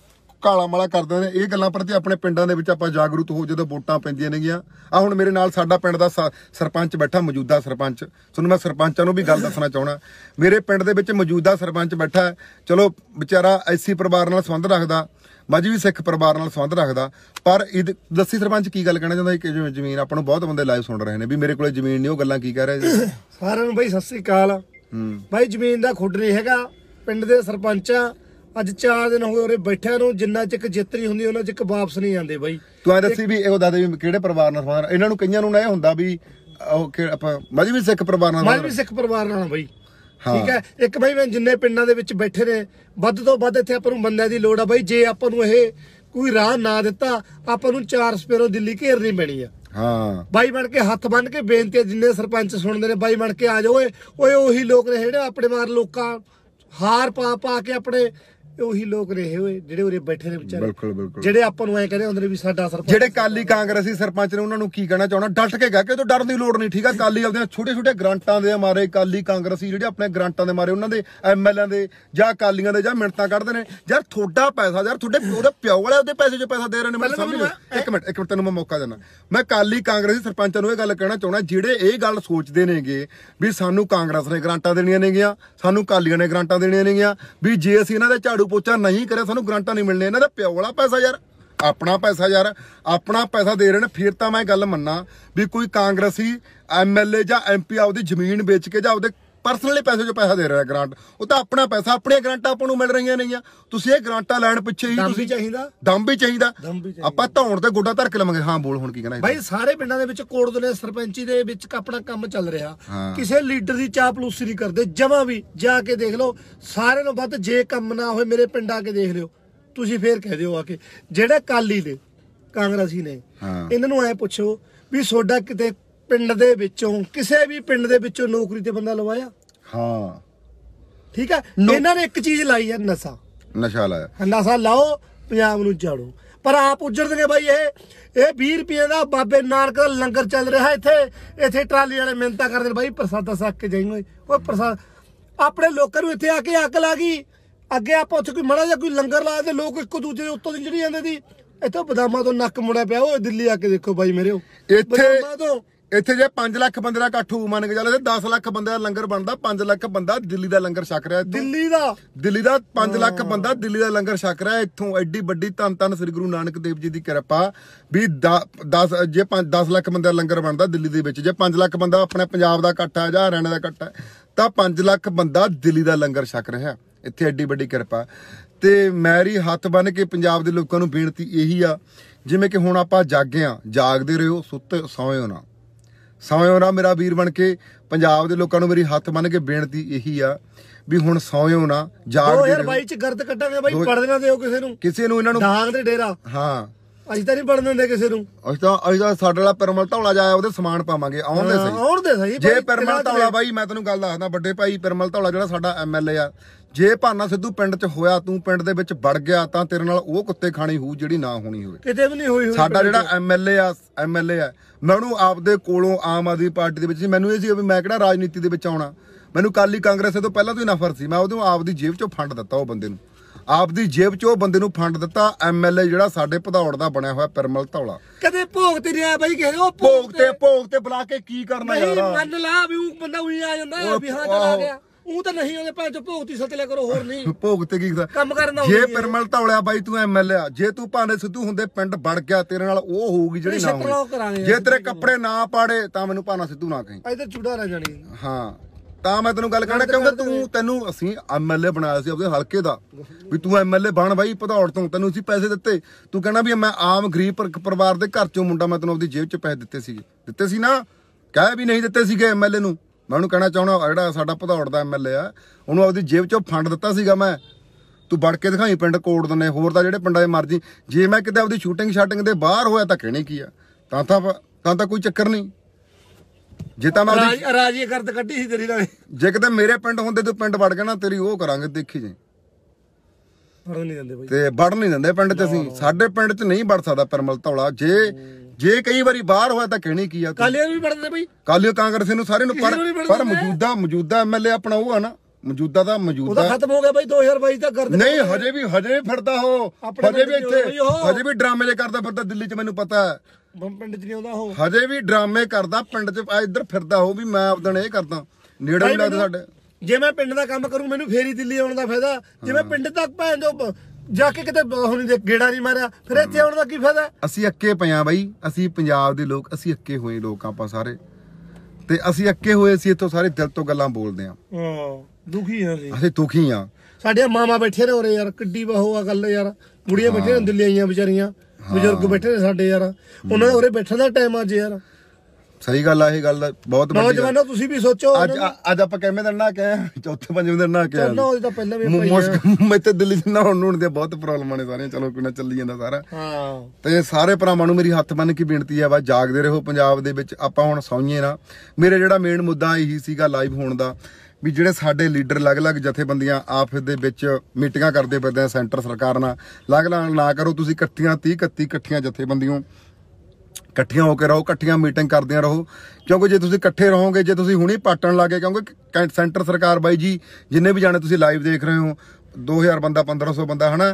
ਕਾਲਾ ਮਾਲਾ ਕਰਦੇ ਨੇ ਇਹ ਗੱਲਾਂ ਪ੍ਰਤੀ ਆਪਣੇ ਪਿੰਡਾਂ ਦੇ ਵਿੱਚ ਆਪਾਂ ਜਾਗਰੂਕ ਹੋ ਜਦੋਂ ਵੋਟਾਂ ਪੈਂਦੀਆਂ ਨੇਗੀਆਂ ਆ ਹੁਣ ਮੇਰੇ ਨਾਲ ਸਾਡਾ ਪਿੰਡ ਦਾ ਸਰਪੰਚ ਬੈਠਾ ਮੌਜੂਦਾ ਸਰਪੰਚ ਤੁਹਾਨੂੰ ਮੈਂ ਸਰਪੰਚਾਂ ਨੂੰ ਵੀ ਗੱਲ ਦੱਸਣਾ ਚਾਹਣਾ ਮੇਰੇ ਪਿੰਡ ਦੇ ਵਿੱਚ ਮੌਜੂਦਾ ਸਰਪੰਚ ਬੈਠਾ ਚਲੋ ਵਿਚਾਰਾ ਐਸੀ ਪਰਿਵਾਰ ਨਾਲ ਸੰਬੰਧ ਰੱਖਦਾ ਮਜਬੀ ਸਿੱਖ ਪਰਿਵਾਰ ਨਾਲ ਸੰਬੰਧ ਰੱਖਦਾ ਪਰ ਇਹ ਦੱਸੀ ਸਰਪੰਚ ਕੀ ਗੱਲ ਕਹਿਣਾ ਚਾਹੁੰਦਾ ਕਿ ਜਿਵੇਂ ਜ਼ਮੀਨ ਆਪਾਂ ਨੂੰ ਬਹੁਤ ਬੰਦੇ ਲਾਈਵ ਸੁਣ ਰਹੇ ਨੇ ਵੀ ਮੇਰੇ ਕੋਲੇ ਜ਼ਮੀਨ ਨਹੀਂ ਉਹ ਗੱਲਾਂ ਕੀ ਕਹਿ ਰਹੇ ਜੀ ਸਾਰਿਆਂ ਨੂੰ ਬਈ ਸਤਿ ਸ੍ਰੀ ਅਕਾਲ ਬਾਈ ਜ਼ਮੀਨ ਦਾ ਖੁੱਡ ਨਹੀਂ ਹੈਗਾ ਪਿੰਡ ਦੇ ਸਰਪੰਚਾਂ ਅੱਜ 4 ਦਿਨ ਹੋ ਗਏ ਉਰੇ ਬੈਠਿਆ ਨੂੰ ਜਿੰਨਾ ਚਿਕ ਜਿੱਤ ਨਹੀਂ ਹੁੰਦੀ ਉਹਨਾਂ ਚਿਕ ਵਾਪਸ ਨਹੀਂ ਜਾਂਦੇ ਬਾਈ ਤੂੰ ਐ ਦੱਸੀ ਵੀ ਇਹੋ ਦਾਦੇ ਵੀ ਕਿਹੜੇ ਪਰਿਵਾਰ ਨਾਲ ਸੰਬੰਧ ਇਹਨਾਂ ਨੂੰ ਕਈਆਂ ਨੂੰ ਨਾ ਇਹ ਹੁੰਦਾ ਵੀ ਉਹ ਕਿ ਆਪਾਂ ਮਜਬੀ ਸਿੱਖ ਪਰਿਵਾਰ ਨਾਲ ਮਜਬੀ ਸਿੱਖ ਪਰਿਵਾਰ ਨਾਲ ਬਾਈ ਠੀਕ ਹੈ ਇੱਕ ਬਾਈ ਮੈਂ ਜਿੰਨੇ ਪਿੰਡਾਂ ਦੇ ਵਿੱਚ ਬੈਠੇ ਨੇ ਵੱਧ ਤੋਂ ਵੱਧ ਇੱਥੇ ਆਪਾਂ ਨੂੰ ਮੰਨਿਆ ਦੀ ਲੋੜ ਆ ਬਾਈ ਜੇ ਆਪਾਂ ਨੂੰ ਇਹ ਕੋਈ ਰਾਹ ਨਾ ਦਿੱਤਾ ਆਪਾਂ ਨੂੰ ਚਾਰ ਸਪੇਰੋ ਦਿੱਲੀ ਘੇਰਨੀ ਪੈਣੀ ਆ ਹਾਂ ਬਾਈ ਬਣ ਕੇ ਹੱਥ ਬੰਨ ਕੇ ਬੇਨਤੀ ਜਿੰਨੇ ਸਰਪੰਚ ਸੁਣਦੇ ਨੇ ਬਾਈ ਬਣ ਕੇ ਆ ਜਾਓ ਓਏ ਓਏ ਉਹੀ ਲੋਕ ਨੇ ਜਿਹੜੇ ਆਪਣੇ ਮਾਰ ਲੋਕਾਂ ਹਾਰ ਪਾ ਪਾ ਕੇ ਆਪਣੇ ਇਹ ਉਹੀ ਲੋਕ ਰਹੇ ਹੋਏ ਜਿਹੜੇ ਉਰੇ ਬੈਠੇ ਨੇ ਵਿਚਾਰੇ ਬਿਲਕੁਲ ਬਿਲਕੁਲ ਜਿਹੜੇ ਆਪਾਂ ਨੂੰ ਐ ਕਹਿੰਦੇ ਹੁੰਦੇ ਨੇ ਵੀ ਸਾਡਾ ਸਰਪੰਚ ਜਿਹੜੇ ਕਾਲੀ ਕਾਂਗਰਸੀ ਸਰਪੰਚ ਨੇ ਉਹਨਾਂ ਨੂੰ ਕੀ ਕਹਿਣਾ ਚਾਹਣਾ ਡਟ ਕੇ ਕਹਿ ਕੇ ਤੋਂ ਡਰਨ ਦੀ ਲੋੜ ਨਹੀਂ ਠੀਕ ਆ ਕਾਲੀ ਆਪਦੇ ਛੋਟੇ ਛੋਟੇ ਗਰੰਟਾਂ ਦੇ ਮਾਰੇ ਕਾਲੀ ਕਾਂਗਰਸੀ ਜਿਹੜੇ ਆਪਣੇ ਗਰੰਟਾਂ ਦੇ ਮਾਰੇ ਉਹਨਾਂ ਦੇ ਐਮਐਲਏ ਦੇ ਜਾਂ ਕਾਲੀਆਂ ਦੇ ਜਾਂ ਮਿੰਟਾਂ ਕੱਢਦੇ ਨੇ ਯਾਰ ਥੋੜਾ ਪੈਸਾ ਯਾਰ ਤੁਹਾਡੇ ਉਹਦੇ ਪਿਓ ਵਾਲੇ ਉਹਦੇ ਪੈਸੇ 'ਚ ਪੈਸਾ ਦੇ ਰਹੇ ਨੇ ਮੈਨੂੰ ਸਮਝ ਨਹੀਂ ਇੱਕ ਮਿੰਟ ਇੱਕ ਮਿੰਟ ਤੈਨੂੰ ਮੈਂ ਮੌਕਾ ਦੇਣਾ ਮੈਂ ਕਾਲੀ ਕਾਂਗਰਸੀ ਸਰਪੰਚਾਂ ਨੂੰ ਇਹ ਗੱਲ ਕਹਿਣਾ ਚਾਹਣਾ ਜਿਹੜੇ ਇਹ ਗੱਲ ਸੋਚਦੇ ਨੇਗੇ ਵੀ ਸਾਨੂੰ ਕਾਂਗਰਸ ਨੇ ਗਰੰਟਾਂ ਦੇਣੀਆਂ ਨੇਗੀਆਂ ਸਾਨੂੰ ਕਾਲੀਆਂ ਨੇ ਗਰੰਟਾਂ ਦੇਣੀਆਂ ਨੇਗੀਆਂ ਵੀ ਜੇ ਅਸੀਂ ਇਹਨਾਂ ਦੇ ਝਾੜੂ ਝਾੜੂ ਪੋਚਾ ਨਹੀਂ ਕਰਿਆ ਸਾਨੂੰ ਗਰੰਟਾਂ ਨਹੀਂ ਮਿਲਣੇ ਇਹਨਾਂ ਦਾ ਪਿਓ ਵਾਲਾ ਪੈਸਾ ਯਾਰ ਆਪਣਾ ਪੈਸਾ ਯਾਰ ਆਪਣਾ ਪੈਸਾ ਦੇ ਰਹੇ ਨੇ ਫਿਰ ਤਾਂ ਮੈਂ ਗੱਲ ਮੰਨਾਂ ਵੀ ਕੋਈ ਕਾਂਗਰਸੀ ਐਮਐਲਏ ਜਾਂ ਐਮਪੀ ਆਪਦੀ ਜ਼ਮੀਨ ਵੇਚ ਕੇ ਜਾਂ ਆਪਦੇ ਪਰਸਨਲੀ ਪੈਸੇ ਜੋ ਪੈਸਾ ਦੇ ਰਿਹਾ ਗ੍ਰਾਂਟ ਉਹ ਤਾਂ ਆਪਣਾ ਪੈਸਾ ਆਪਣੀਆਂ ਗ੍ਰਾਂਟਾਂ ਆਪਾਂ ਨੂੰ ਮਿਲ ਰਹੀਆਂ ਨਹੀਂ ਆ ਤੁਸੀਂ ਇਹ ਗ੍ਰਾਂਟਾਂ ਲੈਣ ਪਿੱਛੇ ਹੀ ਤੁਸੀਂ ਚਾਹੀਦਾ ਦਮ ਵੀ ਚਾਹੀਦਾ ਆਪਾਂ ਧੌਣ ਤੇ ਗੋਡਾ ਧਰ ਕੇ ਲਵਾਂਗੇ ਹਾਂ ਬੋਲ ਹੁਣ ਕੀ ਕਹਿਣਾ ਬਾਈ ਸਾਰੇ ਪਿੰਡਾਂ ਦੇ ਵਿੱਚ ਕੋੜਦ ਨੇ ਸਰਪੰਚੀ ਦੇ ਵਿੱਚ ਆਪਣਾ ਕੰਮ ਚੱਲ ਰਿਹਾ ਕਿਸੇ ਲੀਡਰ ਦੀ ਚਾਪਲੂਸੀ ਨਹੀਂ ਕਰਦੇ ਜਮਾ ਵੀ ਜਾ ਕੇ ਦੇਖ ਲਓ ਸਾਰਿਆਂ ਨੂੰ ਵੱਧ ਜੇ ਕੰਮ ਨਾ ਹੋਏ ਮੇਰੇ ਪਿੰਡ ਆ ਕੇ ਦੇਖ ਲਿਓ ਤੁਸੀਂ ਫੇਰ ਕਹਿ ਦਿਓ ਆ ਕੇ ਜਿਹੜਾ ਕਾਲੀ ਦੇ ਕਾਂਗਰਸੀ ਨੇ ਇਹਨਾਂ ਨੂੰ ਐ ਪੁੱਛੋ ਵੀ ਸੋਡਾ ਕਿਤੇ ਪਿੰਡ ਦੇ ਵਿੱਚੋਂ ਕਿਸੇ ਵੀ ਪਿੰਡ ਦੇ ਵਿੱਚੋਂ ਨੌਕਰੀ ਤੇ ਬੰਦਾ ਲਵਾਇਆ ਹਾਂ ਠੀਕ ਹੈ ਇਹਨਾਂ ਨੇ ਇੱਕ ਚੀਜ਼ ਲਾਈ ਹੈ ਨਸ਼ਾ ਨਸ਼ਾ ਲਾਇਆ ਨਸ਼ਾ ਲਾਓ ਪੰਜਾਬ ਨੂੰ ਜਾੜੋ ਪਰ ਆਪ ਉੱਜੜਦੇ ਨੇ ਬਾਈ ਇਹ ਇਹ 20 ਰੁਪਏ ਦਾ ਬਾਬੇ ਨਾਨਕ ਦਾ ਲੰਗਰ ਚੱਲ ਰਿਹਾ ਇੱਥੇ ਇੱਥੇ ਟਰਾਲੀ ਵਾਲੇ ਮਿੰਤਾ ਕਰਦੇ ਨੇ ਬਾਈ ਪ੍ਰਸਾਦਾ ਸੱਕ ਕੇ ਜਾਈਓ ਓਏ ਪ੍ਰਸਾਦ ਆਪਣੇ ਲੋਕਾਂ ਨੂੰ ਇੱਥੇ ਆ ਕੇ ਅੱਗ ਲਾ ਗਈ ਅੱਗੇ ਆਪਾਂ ਉੱਥੇ ਕੋਈ ਮੜਾ ਜਾਂ ਕੋਈ ਲੰਗਰ ਲਾ ਦੇ ਲੋਕ ਇੱਕ ਦੂਜੇ ਦੇ ਉੱਤੋਂ ਦੀ ਜਿਹੜੀ ਜਾਂਦੇ ਦੀ ਇੱਥੋਂ ਬਦਾਮਾਂ ਤੋਂ ਨੱਕ ਮੁੜਿਆ ਪਿਆ ਓਏ ਦਿੱਲੀ ਆ ਕੇ ਦੇਖੋ ਬਾਈ ਮੇਰੇ ਇੱਥੇ ਬਦਾਮਾਂ ਤੋਂ ਇੱਥੇ ਜੇ 5 ਲੱਖ ਬੰਦੇ ਦਾ ਇਕੱਠ ਹੋ ਮੰਨ ਕੇ ਚੱਲ ਤੇ 10 ਲੱਖ ਬੰਦੇ ਦਾ ਲੰਗਰ ਬਣਦਾ 5 ਲੱਖ ਬੰਦਾ ਦਿੱਲੀ ਦਾ ਲੰਗਰ ਛਕ ਰਿਹਾ ਇੱਥੋਂ। ਦਿੱਲੀ ਦਾ ਦਿੱਲੀ ਦਾ 5 ਲੱਖ ਬੰਦਾ ਦਿੱਲੀ ਦਾ ਲੰਗਰ ਛਕ ਰਿਹਾ ਇੱਥੋਂ ਐਡੀ ਵੱਡੀ ਧੰਨ ਧੰਨ ਸ੍ਰੀ ਗੁਰੂ ਨਾਨਕ ਦੇਵ ਜੀ ਦੀ ਕਿਰਪਾ ਵੀ 10 ਜੇ 5 10 ਲੱਖ ਬੰਦੇ ਦਾ ਲੰਗਰ ਬਣਦਾ ਦਿੱਲੀ ਦੇ ਵਿੱਚ ਜੇ 5 ਲੱਖ ਬੰਦਾ ਆਪਣੇ ਪੰਜਾਬ ਦਾ ਇਕੱਠਾ ਜਾਂ ਹਰਿਆਣਾ ਦਾ ਇਕੱਠਾ ਤਾਂ 5 ਲੱਖ ਬੰਦਾ ਦਿੱਲੀ ਦਾ ਲੰਗਰ ਛਕ ਰਿਹਾ ਇੱਥੇ ਐਡੀ ਵੱਡੀ ਕਿਰਪਾ ਤੇ ਮੈਰੀ ਹੱਥ ਬੰਨ ਕੇ ਪੰਜਾਬ ਦੇ ਲੋਕਾਂ ਨੂੰ ਬੇਨਤੀ ਇਹੀ ਆ ਜਿਵੇਂ ਕਿ ਹੁਣ ਆਪਾਂ ਜਾਗੇ ਆ ਜਾਗਦੇ ਰਹੋ ਸੁੱਤੇ ਸੌਂਿਓ ਨਾ ਸੌਂਿਓ ਨਾ ਮੇਰਾ ਵੀਰ ਬਣ ਕੇ ਪੰਜਾਬ ਦੇ ਲੋਕਾਂ ਨੂੰ ਮੇਰੀ ਹੱਥ ਮੰਨ ਕੇ ਬੇਨਤੀ ਇਹੀ ਆ ਵੀ ਹੁਣ ਸੌਂਿਓ ਨਾ ਜਾਗਦੇ ਰਹੋ ਯਾਰ ਬਾਈ ਚ ਗਰਦ ਕੱਟਾਂਗੇ ਬਾਈ ਪੜਦੇ ਨਾ ਦਿਓ ਕਿਸੇ ਨੂੰ ਕਿਸੇ ਨੂੰ ਇਹਨਾਂ ਨੂੰ ਦਾਗ ਦੇ ਡੇਰਾ ਹਾਂ ਅਜੇ ਤਾਂ ਨਹੀਂ ਬਣਨ ਦਿੰਦੇ ਕਿਸੇ ਨੂੰ ਅਸੀਂ ਤਾਂ ਅਸੀਂ ਤਾਂ ਸਾਡੇ ਵਾਲਾ ਪਰਮਲ ਧੌਲਾ ਜਾਇਆ ਉਹਦੇ ਸਮਾਨ ਪਾਵਾਂਗੇ ਆਉਣ ਦੇ ਸਹੀ ਆਉਣ ਦੇ ਸਹੀ ਜੇ ਪਰਮਲ ਧੌਲਾ ਬਾਈ ਮੈਂ ਤੈਨੂੰ ਗੱਲ ਦੱਸਦਾ ਵੱਡੇ ਭਾਈ ਪਰਮਲ ਧੌਲਾ ਜਿਹੜਾ ਸਾਡਾ ਐਮਐਲਏ ਆ ਜੇ ਭਾਨਾ ਸਿੱਧੂ ਪਿੰਡ 'ਚ ਹੋਇਆ ਤੂੰ ਪਿੰਡ ਦੇ ਵਿੱਚ ਵੜ ਗਿਆ ਤਾਂ ਤੇਰੇ ਨਾਲ ਉਹ ਕੁੱਤੇ ਖਾਣੀ ਹੋਊ ਜਿਹੜੀ ਨਾ ਹੋਣੀ ਹੋਵੇ ਕਿਤੇ ਵੀ ਨਹੀਂ ਹੋਈ ਹੋਈ ਸਾਡਾ ਜਿਹੜਾ ਐਮਐਲਏ ਆ ਐਮਐਲਏ ਆ ਮੈਂ ਉਹਨੂੰ ਆਪਦੇ ਕੋਲੋਂ ਆਮ ਆਦਮੀ ਪਾਰਟੀ ਦੇ ਵਿੱਚ ਮੈਨੂੰ ਇਹ ਸੀ ਵੀ ਮੈਂ ਕਿਹੜਾ ਰਾਜਨੀਤੀ ਦੇ ਵਿੱਚ ਆਉਣਾ ਮੈਨੂੰ ਕਾਲੀ ਕਾਂਗਰਸ ਤੋਂ ਪਹਿਲਾਂ ਤੋਂ ਹੀ ਨਫ਼ਰਤ ਸੀ ਮੈਂ ਉਹਦੋਂ ਆਪਦੀ ਜੇਬ 'ਚੋਂ ਫੰਡ ਦਿੱਤਾ ਉਹ ਬੰਦੇ ਨੂੰ ਆਪਦੀ ਜੇਬ 'ਚੋਂ ਬੰਦੇ ਨੂੰ ਫੰਡ ਦਿੱਤਾ ਐਮਐਲਏ ਜਿਹੜਾ ਸਾਡੇ ਭਦੌੜ ਦਾ ਬਣਿਆ ਹੋਇਆ ਪਰਮਲ ਧੌਲਾ ਕਦੇ ਭੋਗ ਤੇ ਰਿਆ ਬਾਈ ਕਿਸੇ ਉਹ ਭੋਗ ਤੇ ਭੋਗ ਤੇ ਬੁਲਾ ਕੇ ਕੀ ਕਰਨਾ ਯਾਰ ਨਹੀਂ ਮੰਨ ਲਾ ਵੀ ਉਹ ਬੰਦਾ ਉਹੀ ਆ ਜਾਂਦਾ ਵੀ ਹਾਂ ਚਲਾ ਗਿਆ ਉਹ ਤਾਂ ਨਹੀਂ ਉਹਦੇ ਪੈਰ ਚ ਭੋਗਤੀ ਸੱਚ ਲਿਆ ਕਰੋ ਹੋਰ ਨਹੀਂ ਭੋਗਤੇ ਕੀ ਕਰਦਾ ਕੰਮ ਕਰਨਾ ਜੇ ਪਰਮਲ ਧੌਲਿਆ ਬਾਈ ਤੂੰ ਐਮਐਲਏ ਆ ਜੇ ਤੂੰ ਭਾਂਡੇ ਸਿੱਧੂ ਹੁੰਦੇ ਪਿੰਡ ਵੜ ਗਿਆ ਤੇਰੇ ਨਾਲ ਉਹ ਹੋਊਗੀ ਜਿਹੜੀ ਨਾ ਜੇ ਤੇਰੇ ਕੱਪੜੇ ਨਾ ਪਾੜੇ ਤਾਂ ਮੈਨੂੰ ਭਾਂਦਾ ਸਿੱਧੂ ਨਾ ਕਹੀਂ ਇੱਧਰ ਚੁੜਾ ਰਹਿ ਜਾਣੀ ਹਾਂ ਤਾਂ ਮੈਂ ਤੈਨੂੰ ਗੱਲ ਕਹਿਣਾ ਕਿਉਂਕਿ ਤੂੰ ਤੈਨੂੰ ਅਸੀਂ ਐਮਐਲਏ ਬਣਾਇਆ ਸੀ ਆਪਣੇ ਹਲਕੇ ਦਾ ਵੀ ਤੂੰ ਐਮਐਲਏ ਬਣ ਬਾਈ ਪਧੌੜ ਤੋਂ ਤੈਨੂੰ ਅਸੀਂ ਪੈਸੇ ਦਿੱਤੇ ਤੂੰ ਕਹਿਣਾ ਵੀ ਮੈਂ ਆਮ ਗਰੀਬ ਪਰਿਵਾਰ ਦੇ ਘਰ ਚੋਂ ਮੁੰਡਾ ਮੈਂ ਤੈਨੂੰ ਆਪਣੀ ਜੇਬ 'ਚ ਪੈਸੇ ਦਿੱਤੇ ਸੀਗੇ ਦਿੱਤੇ ਸੀ ਨਾ ਕਹਿ ਵੀ ਨਹੀਂ ਦਿੱਤੇ ਸੀਗੇ ਐਮਐਲਏ ਨੂੰ ਮੈਂ ਉਹਨੂੰ ਕਹਿਣਾ ਚਾਹਣਾ ਜਿਹੜਾ ਸਾਡਾ ਪਧੌੜ ਦਾ ਐਮਐਲਏ ਆ ਉਹਨੂੰ ਆਪਦੀ ਜੇਬ 'ਚੋਂ ਫੰਡ ਦਿੱਤਾ ਸੀਗਾ ਮੈਂ ਤੂੰ ਵੜ ਕੇ ਦਿਖਾਈ ਪਿੰਡ ਕੋਟ ਦਨੇ ਹੋਰ ਦਾ ਜਿਹੜੇ ਪਿੰਡਾਂ ਦੇ ਮਰਜੀ ਜੇ ਮੈਂ ਕਿਤੇ ਆਪਦੀ ਸ਼ੂਟਿੰਗ ਸ਼ਾਟਿੰਗ ਦੇ ਬਾਹਰ ਹੋਇਆ ਤਾਂ ਕਹਿਣੀ ਕੀ ਆ ਤਾਂ ਤਾਂ ਤਾਂ ਤਾਂ ਕੋਈ ਚੱਕਰ ਨਹੀਂ ਜੇ ਤਾਂ ਮੈਂ ਉਹਦੀ- ਰਾਜੀ ਕਰਦ ਕੱਢੀ ਸੀ ਤੇਰੀ ਨਾਲੇ ਜੇ ਕਿਤੇ ਮੇਰੇ ਪਿੰਡ ਹੁੰਦੇ ਤੂੰ ਪਿੰਡ ਵੜ ਗਿਆ ਨਾ ਤੇਰੀ ਉਹ ਕਰਾਂਗੇ ਦੇਖੀ ਜੇ ਫੜਨ ਨਹੀਂ ਦਿੰਦੇ ਬਾਈ ਤੇ ਵੜ ਨਹੀਂ ਦਿੰਦੇ ਪਿੰਡ 'ਚ ਅਸੀਂ ਸਾਡੇ ਪਿੰਡ 'ਚ ਨਹੀਂ ਵੜ ਸਕਦਾ ਪਰਮਲ ਧੌਲਾ ਜੇ ਜੇ ਕਈ ਵਾਰੀ ਬਾਹਰ ਹੋਇਆ ਤਾਂ ਕਹਿਣੀ ਕੀ ਆ ਤੂੰ? ਕਾਲੇ ਵੀ ਵੜਦੇ ਬਾਈ ਅਕਾਲੀ ਕਾਂਗਰਸ ਨੂੰ ਸਾਰੇ ਨੂੰ ਪਰ ਮੌਜੂਦਾ ਮੌਜੂਦਾ ਐਮਐਲਏ ਆਪਣਾ ਉਹ ਆ ਨਾ ਮੌਜੂਦਾ ਦਾ ਮੌਜੂਦਾ ਉਹਦਾ ਤਾਂ ਖਤਮ ਹੋ ਗਿਆ ਬਾਈ 2022 ਤੱਕ ਕਰਦੇ ਨਹੀਂ ਹਜੇ ਵੀ ਹਜੇ ਫਿਰਦਾ ਹੋ ਹਜੇ ਵੀ ਇੱਥੇ ਹਜੇ ਵੀ ਡਰਾਮੇ ਜੇ ਕਰਦਾ ਫਿਰਦਾ ਦਿੱਲੀ 'ਚ ਮੈਨੂੰ ਪਤਾ ਹੈ ਪਿੰਡ 'ਚ ਨਹੀਂ ਆਉਂਦਾ ਉਹ ਹਜੇ ਵੀ ਡਰਾਮੇ ਕਰਦਾ ਪਿੰਡ 'ਚ ਆ ਇੱਧਰ ਫਿਰਦਾ ਉਹ ਵੀ ਮੈਂ ਆਪਦਣ ਇਹ ਕਰਦਾ ਨੇੜੇ ਨਹੀਂ ਲੱਗਦਾ ਸਾਡੇ ਜੇ ਮੈਂ ਪਿੰਡ ਦਾ ਕੰਮ ਕਰੂੰ ਮੈਨੂੰ ਫੇਰ ਹੀ ਦਿੱਲੀ ਆਉਣ ਦਾ ਫਾਇਦਾ ਜੇ ਮੈਂ ਪਿੰਡ ਤੱਕ ਭੈਣ ਜੋ ਜਾ ਕੇ ਕਿਤੇ ਉਹ ਦੇ ਗੇੜਾ ਨਹੀਂ ਮਾਰਿਆ ਫਿਰ ਇੱਥੇ ਆਉਣ ਦਾ ਕੀ ਫਾਇਦਾ ਅਸੀਂ ਅੱਕੇ ਪਿਆ ਬਾਈ ਅਸੀਂ ਪੰਜਾਬ ਦੇ ਲੋਕ ਅਸੀਂ ਅੱਕੇ ਹੋਏ ਲੋਕ ਆਪਾਂ ਸਾਰੇ ਤੇ ਅਸੀਂ ਅੱਕੇ ਹੋਏ ਸੀ ਇੱਥੋਂ ਸਾਰੇ ਦਿਲ ਤੋਂ ਗੱਲਾਂ ਬੋਲਦੇ ਆ ਹਾਂ ਦੁਖੀ ਆ ਜੀ ਅਸੀਂ ਦੁਖੀ ਆ ਸਾਡੇ ਮਾਮਾ ਬੈਠੇ ਨੇ ਉਰੇ ਯਾਰ ਕਿੱਡੀ ਬਹੋ ਆ ਗੱਲ ਯਾਰ ਬੁੜੀਆਂ ਬੈਠੀਆਂ ਨੇ ਦਿੱਲੀ ਆਈਆਂ ਵਿਚਾਰੀਆਂ ਬਜ਼ੁਰਗ ਬੈਠੇ ਨੇ ਸਾਡੇ ਯਾਰ ਉਹਨਾਂ ਦੇ ਉਰੇ ਬੈਠਣ ਦਾ ਟਾਈਮ ਅੱਜ ਯਾਰ ਸਹੀ ਗੱਲ ਆ ਇਹ ਗੱਲ ਬਹੁਤ ਵੱਡੀ ਨੌਜਵਾਨੋ ਤੁਸੀਂ ਵੀ ਸੋਚੋ ਅੱਜ ਅੱਜ ਆਪਾਂ ਕਿਵੇਂ ਦਿਨ ਨਾ ਕੇ ਚੌਥੇ ਪੰਜਵੇਂ ਦਿਨ ਨਾ ਕੇ ਚਲੋ ਉਹ ਤਾਂ ਪਹਿਲਾਂ ਵੀ ਮੁਸ਼ਕਲ ਮੈਂ ਤੇ ਦਿੱਲੀ ਜਿੰਨਾ ਹੁਣ ਨੂੰ ਦੇ ਬਹੁਤ ਪ੍ਰੋਬਲਮਾਂ ਨੇ ਸਾਰੀਆਂ ਚਲੋ ਕਿੰਨਾ ਨਾ ਚੱਲੀ ਜਾਂਦਾ ਸਾਰਾ ਹਾਂ ਤੇ ਸਾਰੇ ਭਰਾਵਾਂ ਨੂੰ ਮੇਰੀ ਹੱਥ ਬੰਨ ਕੇ ਬੇਨਤੀ ਆ ਵਾ ਜਾਗਦੇ ਰਹੋ ਪੰਜਾਬ ਦੇ ਵਿੱਚ ਆਪਾਂ ਹੁਣ ਸੌਂਈਏ ਨਾ ਮੇਰੇ ਜਿਹੜਾ ਮੇਨ ਮੁੱਦਾ ਇਹੀ ਸੀਗਾ ਲਾਈਵ ਹੋਣ ਦਾ ਵੀ ਜਿਹੜੇ ਸਾਡੇ ਲੀਡਰ ਅਲੱਗ-ਅਲੱਗ ਜਥੇਬੰਦੀਆਂ ਆਪਸ ਦੇ ਵਿੱਚ ਮੀਟਿੰਗਾਂ ਕਰਦੇ ਪਏ ਆ ਸੈਂਟਰ ਸਰਕਾਰ ਨਾਲ ਅਲੱਗ-ਅਲੱਗ ਨਾ ਕਰੋ ਤੁਸੀਂ ਇਕੱਠੀਆਂ 30 31 ਇਕੱਠੀਆਂ ਜਥੇਬੰਦੀਆਂ ਇਕੱਠੀਆਂ ਹੋ ਕੇ ਰਹੋ ਇਕੱਠੀਆਂ ਮੀਟਿੰਗ ਕਰਦੇ ਰਹੋ ਕਿਉਂਕਿ ਜੇ ਤੁਸੀਂ ਇਕੱਠੇ ਰਹੋਗੇ ਜੇ ਤੁਸੀਂ ਹੁਣੇ ਪਾਟਣ ਲੱਗੇ ਕਿਉਂਕਿ ਸੈਂਟਰ ਸਰਕਾਰ ਬਾਈ ਜੀ ਜਿੰਨੇ ਵੀ ਜਾਣੇ ਤੁਸੀਂ ਲਾਈਵ ਦੇਖ ਰਹੇ ਹੋ 2000 ਬੰਦਾ 1500 ਬੰਦਾ ਹਨਾ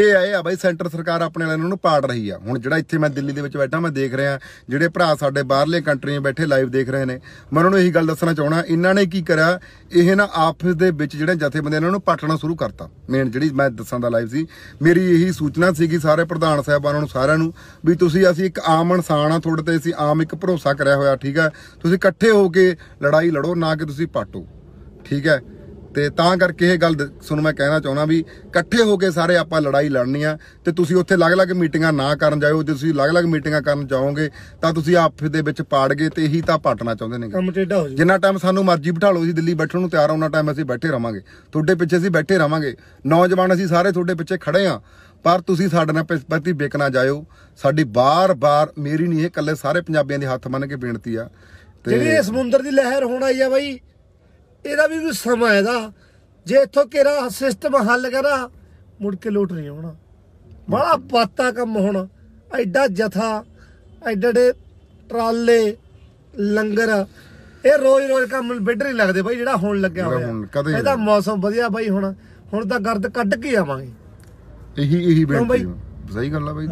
ਇਹ ਆਏ ਆ ਬਾਈ ਸੈਂਟਰ ਸਰਕਾਰ ਆਪਣੇ ਇਹਨਾਂ ਨੂੰ ਪਾੜ ਰਹੀ ਆ ਹੁਣ ਜਿਹੜਾ ਇੱਥੇ ਮੈਂ ਦਿੱਲੀ ਦੇ ਵਿੱਚ ਬੈਠਾ ਮੈਂ ਦੇਖ ਰਿਹਾ ਜਿਹੜੇ ਭਰਾ ਸਾਡੇ ਬਾਹਰਲੇ ਕੰਟਰੀਆਂ ਬੈਠੇ ਲਾਈਵ ਦੇਖ ਰਹੇ ਨੇ ਮੈਂ ਉਹਨਾਂ ਨੂੰ ਇਹੀ ਗੱਲ ਦੱਸਣਾ ਚਾਹਣਾ ਇਹਨਾਂ ਨੇ ਕੀ ਕਰਿਆ ਇਹ ਨਾ ਆਫਿਸ ਦੇ ਵਿੱਚ ਜਿਹੜੇ ਬੰਦੇ ਇਹਨਾਂ ਨੂੰ ਪਾਟਣਾ ਸ਼ੁਰੂ ਕਰਤਾ ਮੇਨ ਜਿਹੜੀ ਮੈਂ ਦੱਸਾਂ ਦਾ ਲਾਈਵ ਸੀ ਮੇਰੀ ਇਹੀ ਸੂਚਨਾ ਸੀਗੀ ਸਾਰੇ ਪ੍ਰਧਾਨ ਸਾਹਿਬਾਨਾਂ ਨੂੰ ਸਾਰਿਆਂ ਨੂੰ ਵੀ ਤੁਸੀਂ ਅਸੀਂ ਇੱਕ ਆਮ ਇਨਸਾਨ ਆ ਤੁਹਾਡੇ ਤੇ ਅਸੀਂ ਆਮ ਇੱਕ ਭਰੋਸਾ ਕਰਿਆ ਹੋਇਆ ਠੀਕ ਆ ਤੁਸੀਂ ਇਕੱਠੇ ਹੋ ਕੇ ਲੜਾਈ ਲੜੋ ਨਾ ਕਿ ਤੁਸੀਂ ਪਾਟੋ ਠੀਕ ਹੈ ਤੇ ਤਾਂ ਕਰਕੇ ਇਹ ਗੱਲ ਤੁਹਾਨੂੰ ਮੈਂ ਕਹਿਣਾ ਚਾਹੁੰਦਾ ਵੀ ਇਕੱਠੇ ਹੋ ਕੇ ਸਾਰੇ ਆਪਾਂ ਲੜਾਈ ਲੜਨੀ ਆ ਤੇ ਤੁਸੀਂ ਉੱਥੇ ਅਲੱਗ-ਅਲੱਗ ਮੀਟਿੰਗਾਂ ਨਾ ਕਰਨ ਜਾਇਓ ਜੇ ਤੁਸੀਂ ਅਲੱਗ-ਅਲੱਗ ਮੀਟਿੰਗਾਂ ਕਰਨ ਜਾਓਗੇ ਤਾਂ ਤੁਸੀਂ ਆਪਸ ਦੇ ਵਿੱਚ ਪਾੜ ਗਏ ਤੇ ਇਹੀ ਤਾਂ ਪਟਣਾ ਚਾਹੁੰਦੇ ਨੇ ਕੰਮ ਟੇਡਾ ਹੋ ਜੂ ਜਿੰਨਾ ਟਾਈਮ ਸਾਨੂੰ ਮਰਜ਼ੀ ਬਿਠਾ ਲਓ ਅਸੀਂ ਦਿੱਲੀ ਬੈਠਣ ਨੂੰ ਤਿਆਰ ਆ ਉਹਨਾਂ ਟਾਈਮ ਅਸੀਂ ਬੈਠੇ ਰਵਾਂਗੇ ਤੁਹਾਡੇ ਪਿੱਛੇ ਅਸੀਂ ਬੈਠੇ ਰਵਾਂਗੇ ਨੌਜਵਾਨ ਅਸੀਂ ਸਾਰੇ ਤੁਹਾਡੇ ਪਿੱਛੇ ਖੜੇ ਆ ਪਰ ਤੁਸੀਂ ਸਾਡੇ ਨਾਲ ਪ੍ਰਤੀ ਵਿਕਣਾ ਜਾਇਓ ਸਾਡੀ ਬਾਰ-ਬਾਰ ਮੇਰੀ ਨਹੀਂ ਇਹ ਕੱਲੇ ਸਾਰੇ ਪੰਜਾਬੀਆਂ ਦੇ ਹੱਥ ਮੰਨ ਕੇ ਬੇਨਤੀ ਆ ਤੇ ਜਿਹੜੀ ਸਮੁੰਦਰ ਦੀ ਲਹਿਰ ਹੋਣਾ ਹੀ ਆ ਬਾਈ ਇਹਦਾ ਵੀ ਵੀ ਸਮਾਂ ਇਹਦਾ ਜੇ ਇਥੋਂ ਕਿਹੜਾ ਸਿਸਟਮ ਹੱਲ ਕਰਾ ਮੁੜ ਕੇ ਲੋਟ ਨਹੀਂ ਆਉਣਾ ਬੜਾ ਪਾਤਾ ਕੰਮ ਹੁਣ ਐਡਾ ਜਥਾ ਐਡੇ ਟਰਾਲੇ ਲੰਗਰ ਇਹ ਰੋਜ਼ ਰੋਜ਼ ਕੰਮ ਬਿੱਡਰ ਹੀ ਲੱਗਦੇ ਬਾਈ ਜਿਹੜਾ ਹੁਣ ਲੱਗਿਆ ਹੋਇਆ ਇਹਦਾ ਮੌਸਮ ਵਧੀਆ ਬਾਈ ਹੁਣ ਹੁਣ ਤਾਂ ਗਰਦ ਕੱਢ ਕੇ ਆਵਾਂਗੇ ਇਹੀ ਇਹੀ ਬੇਨਤੀ ਸਹੀ ਗੱਲ ਆ ਬਾਈ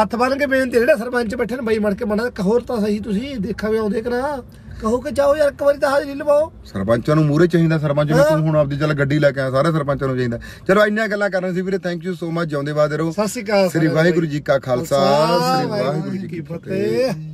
ਹੱਥ ਬੰਨ ਕੇ ਬੇਨਤੀ ਜਿਹੜਾ ਸਰਪੰਚ ਬੈਠੇ ਨੇ ਬਾਈ ਮੜ ਕੇ ਮਣਾ ਹੋਰ ਤਾਂ ਸਹੀ ਤੁਸੀਂ ਦੇਖਾਂ ਵੀ ਆਉਂਦੇ ਕਰਾ ਕਹੋ ਕਿ ਜਾਓ ਯਾਰ ਇੱਕ ਵਾਰੀ ਤਾਂ ਹਾਜ਼ਰੀ ਲਵਾਓ ਸਰਪੰਚਾਂ ਨੂੰ ਮੂਰੇ ਚਾਹੀਦਾ ਸਰਪੰਚ ਨੂੰ ਤੂੰ ਹੁਣ ਆਪਦੀ ਚੱਲ ਗੱਡੀ ਲੈ ਕੇ ਆ ਸਾਰੇ ਸਰਪੰਚਾਂ ਨੂੰ ਚਾਹੀਦਾ ਚਲੋ ਇੰਨੀਆਂ ਗੱਲਾਂ ਕਰਨ ਸੀ ਵੀਰੇ ਥੈਂਕ ਯੂ ਸੋ ਮਚ ਜਿਉਂਦੇ ਬਾਦ ਰਹੋ ਸਤਿ ਸ਼੍ਰੀ ਅਕਾਲ ਸ੍ਰੀ ਵਾਹਿਗੁਰੂ ਜੀ ਕਾ ਖਾਲਸਾ ਸ੍ਰੀ ਵਾਹਿਗੁਰੂ ਜੀ ਕੀ ਫਤਿਹ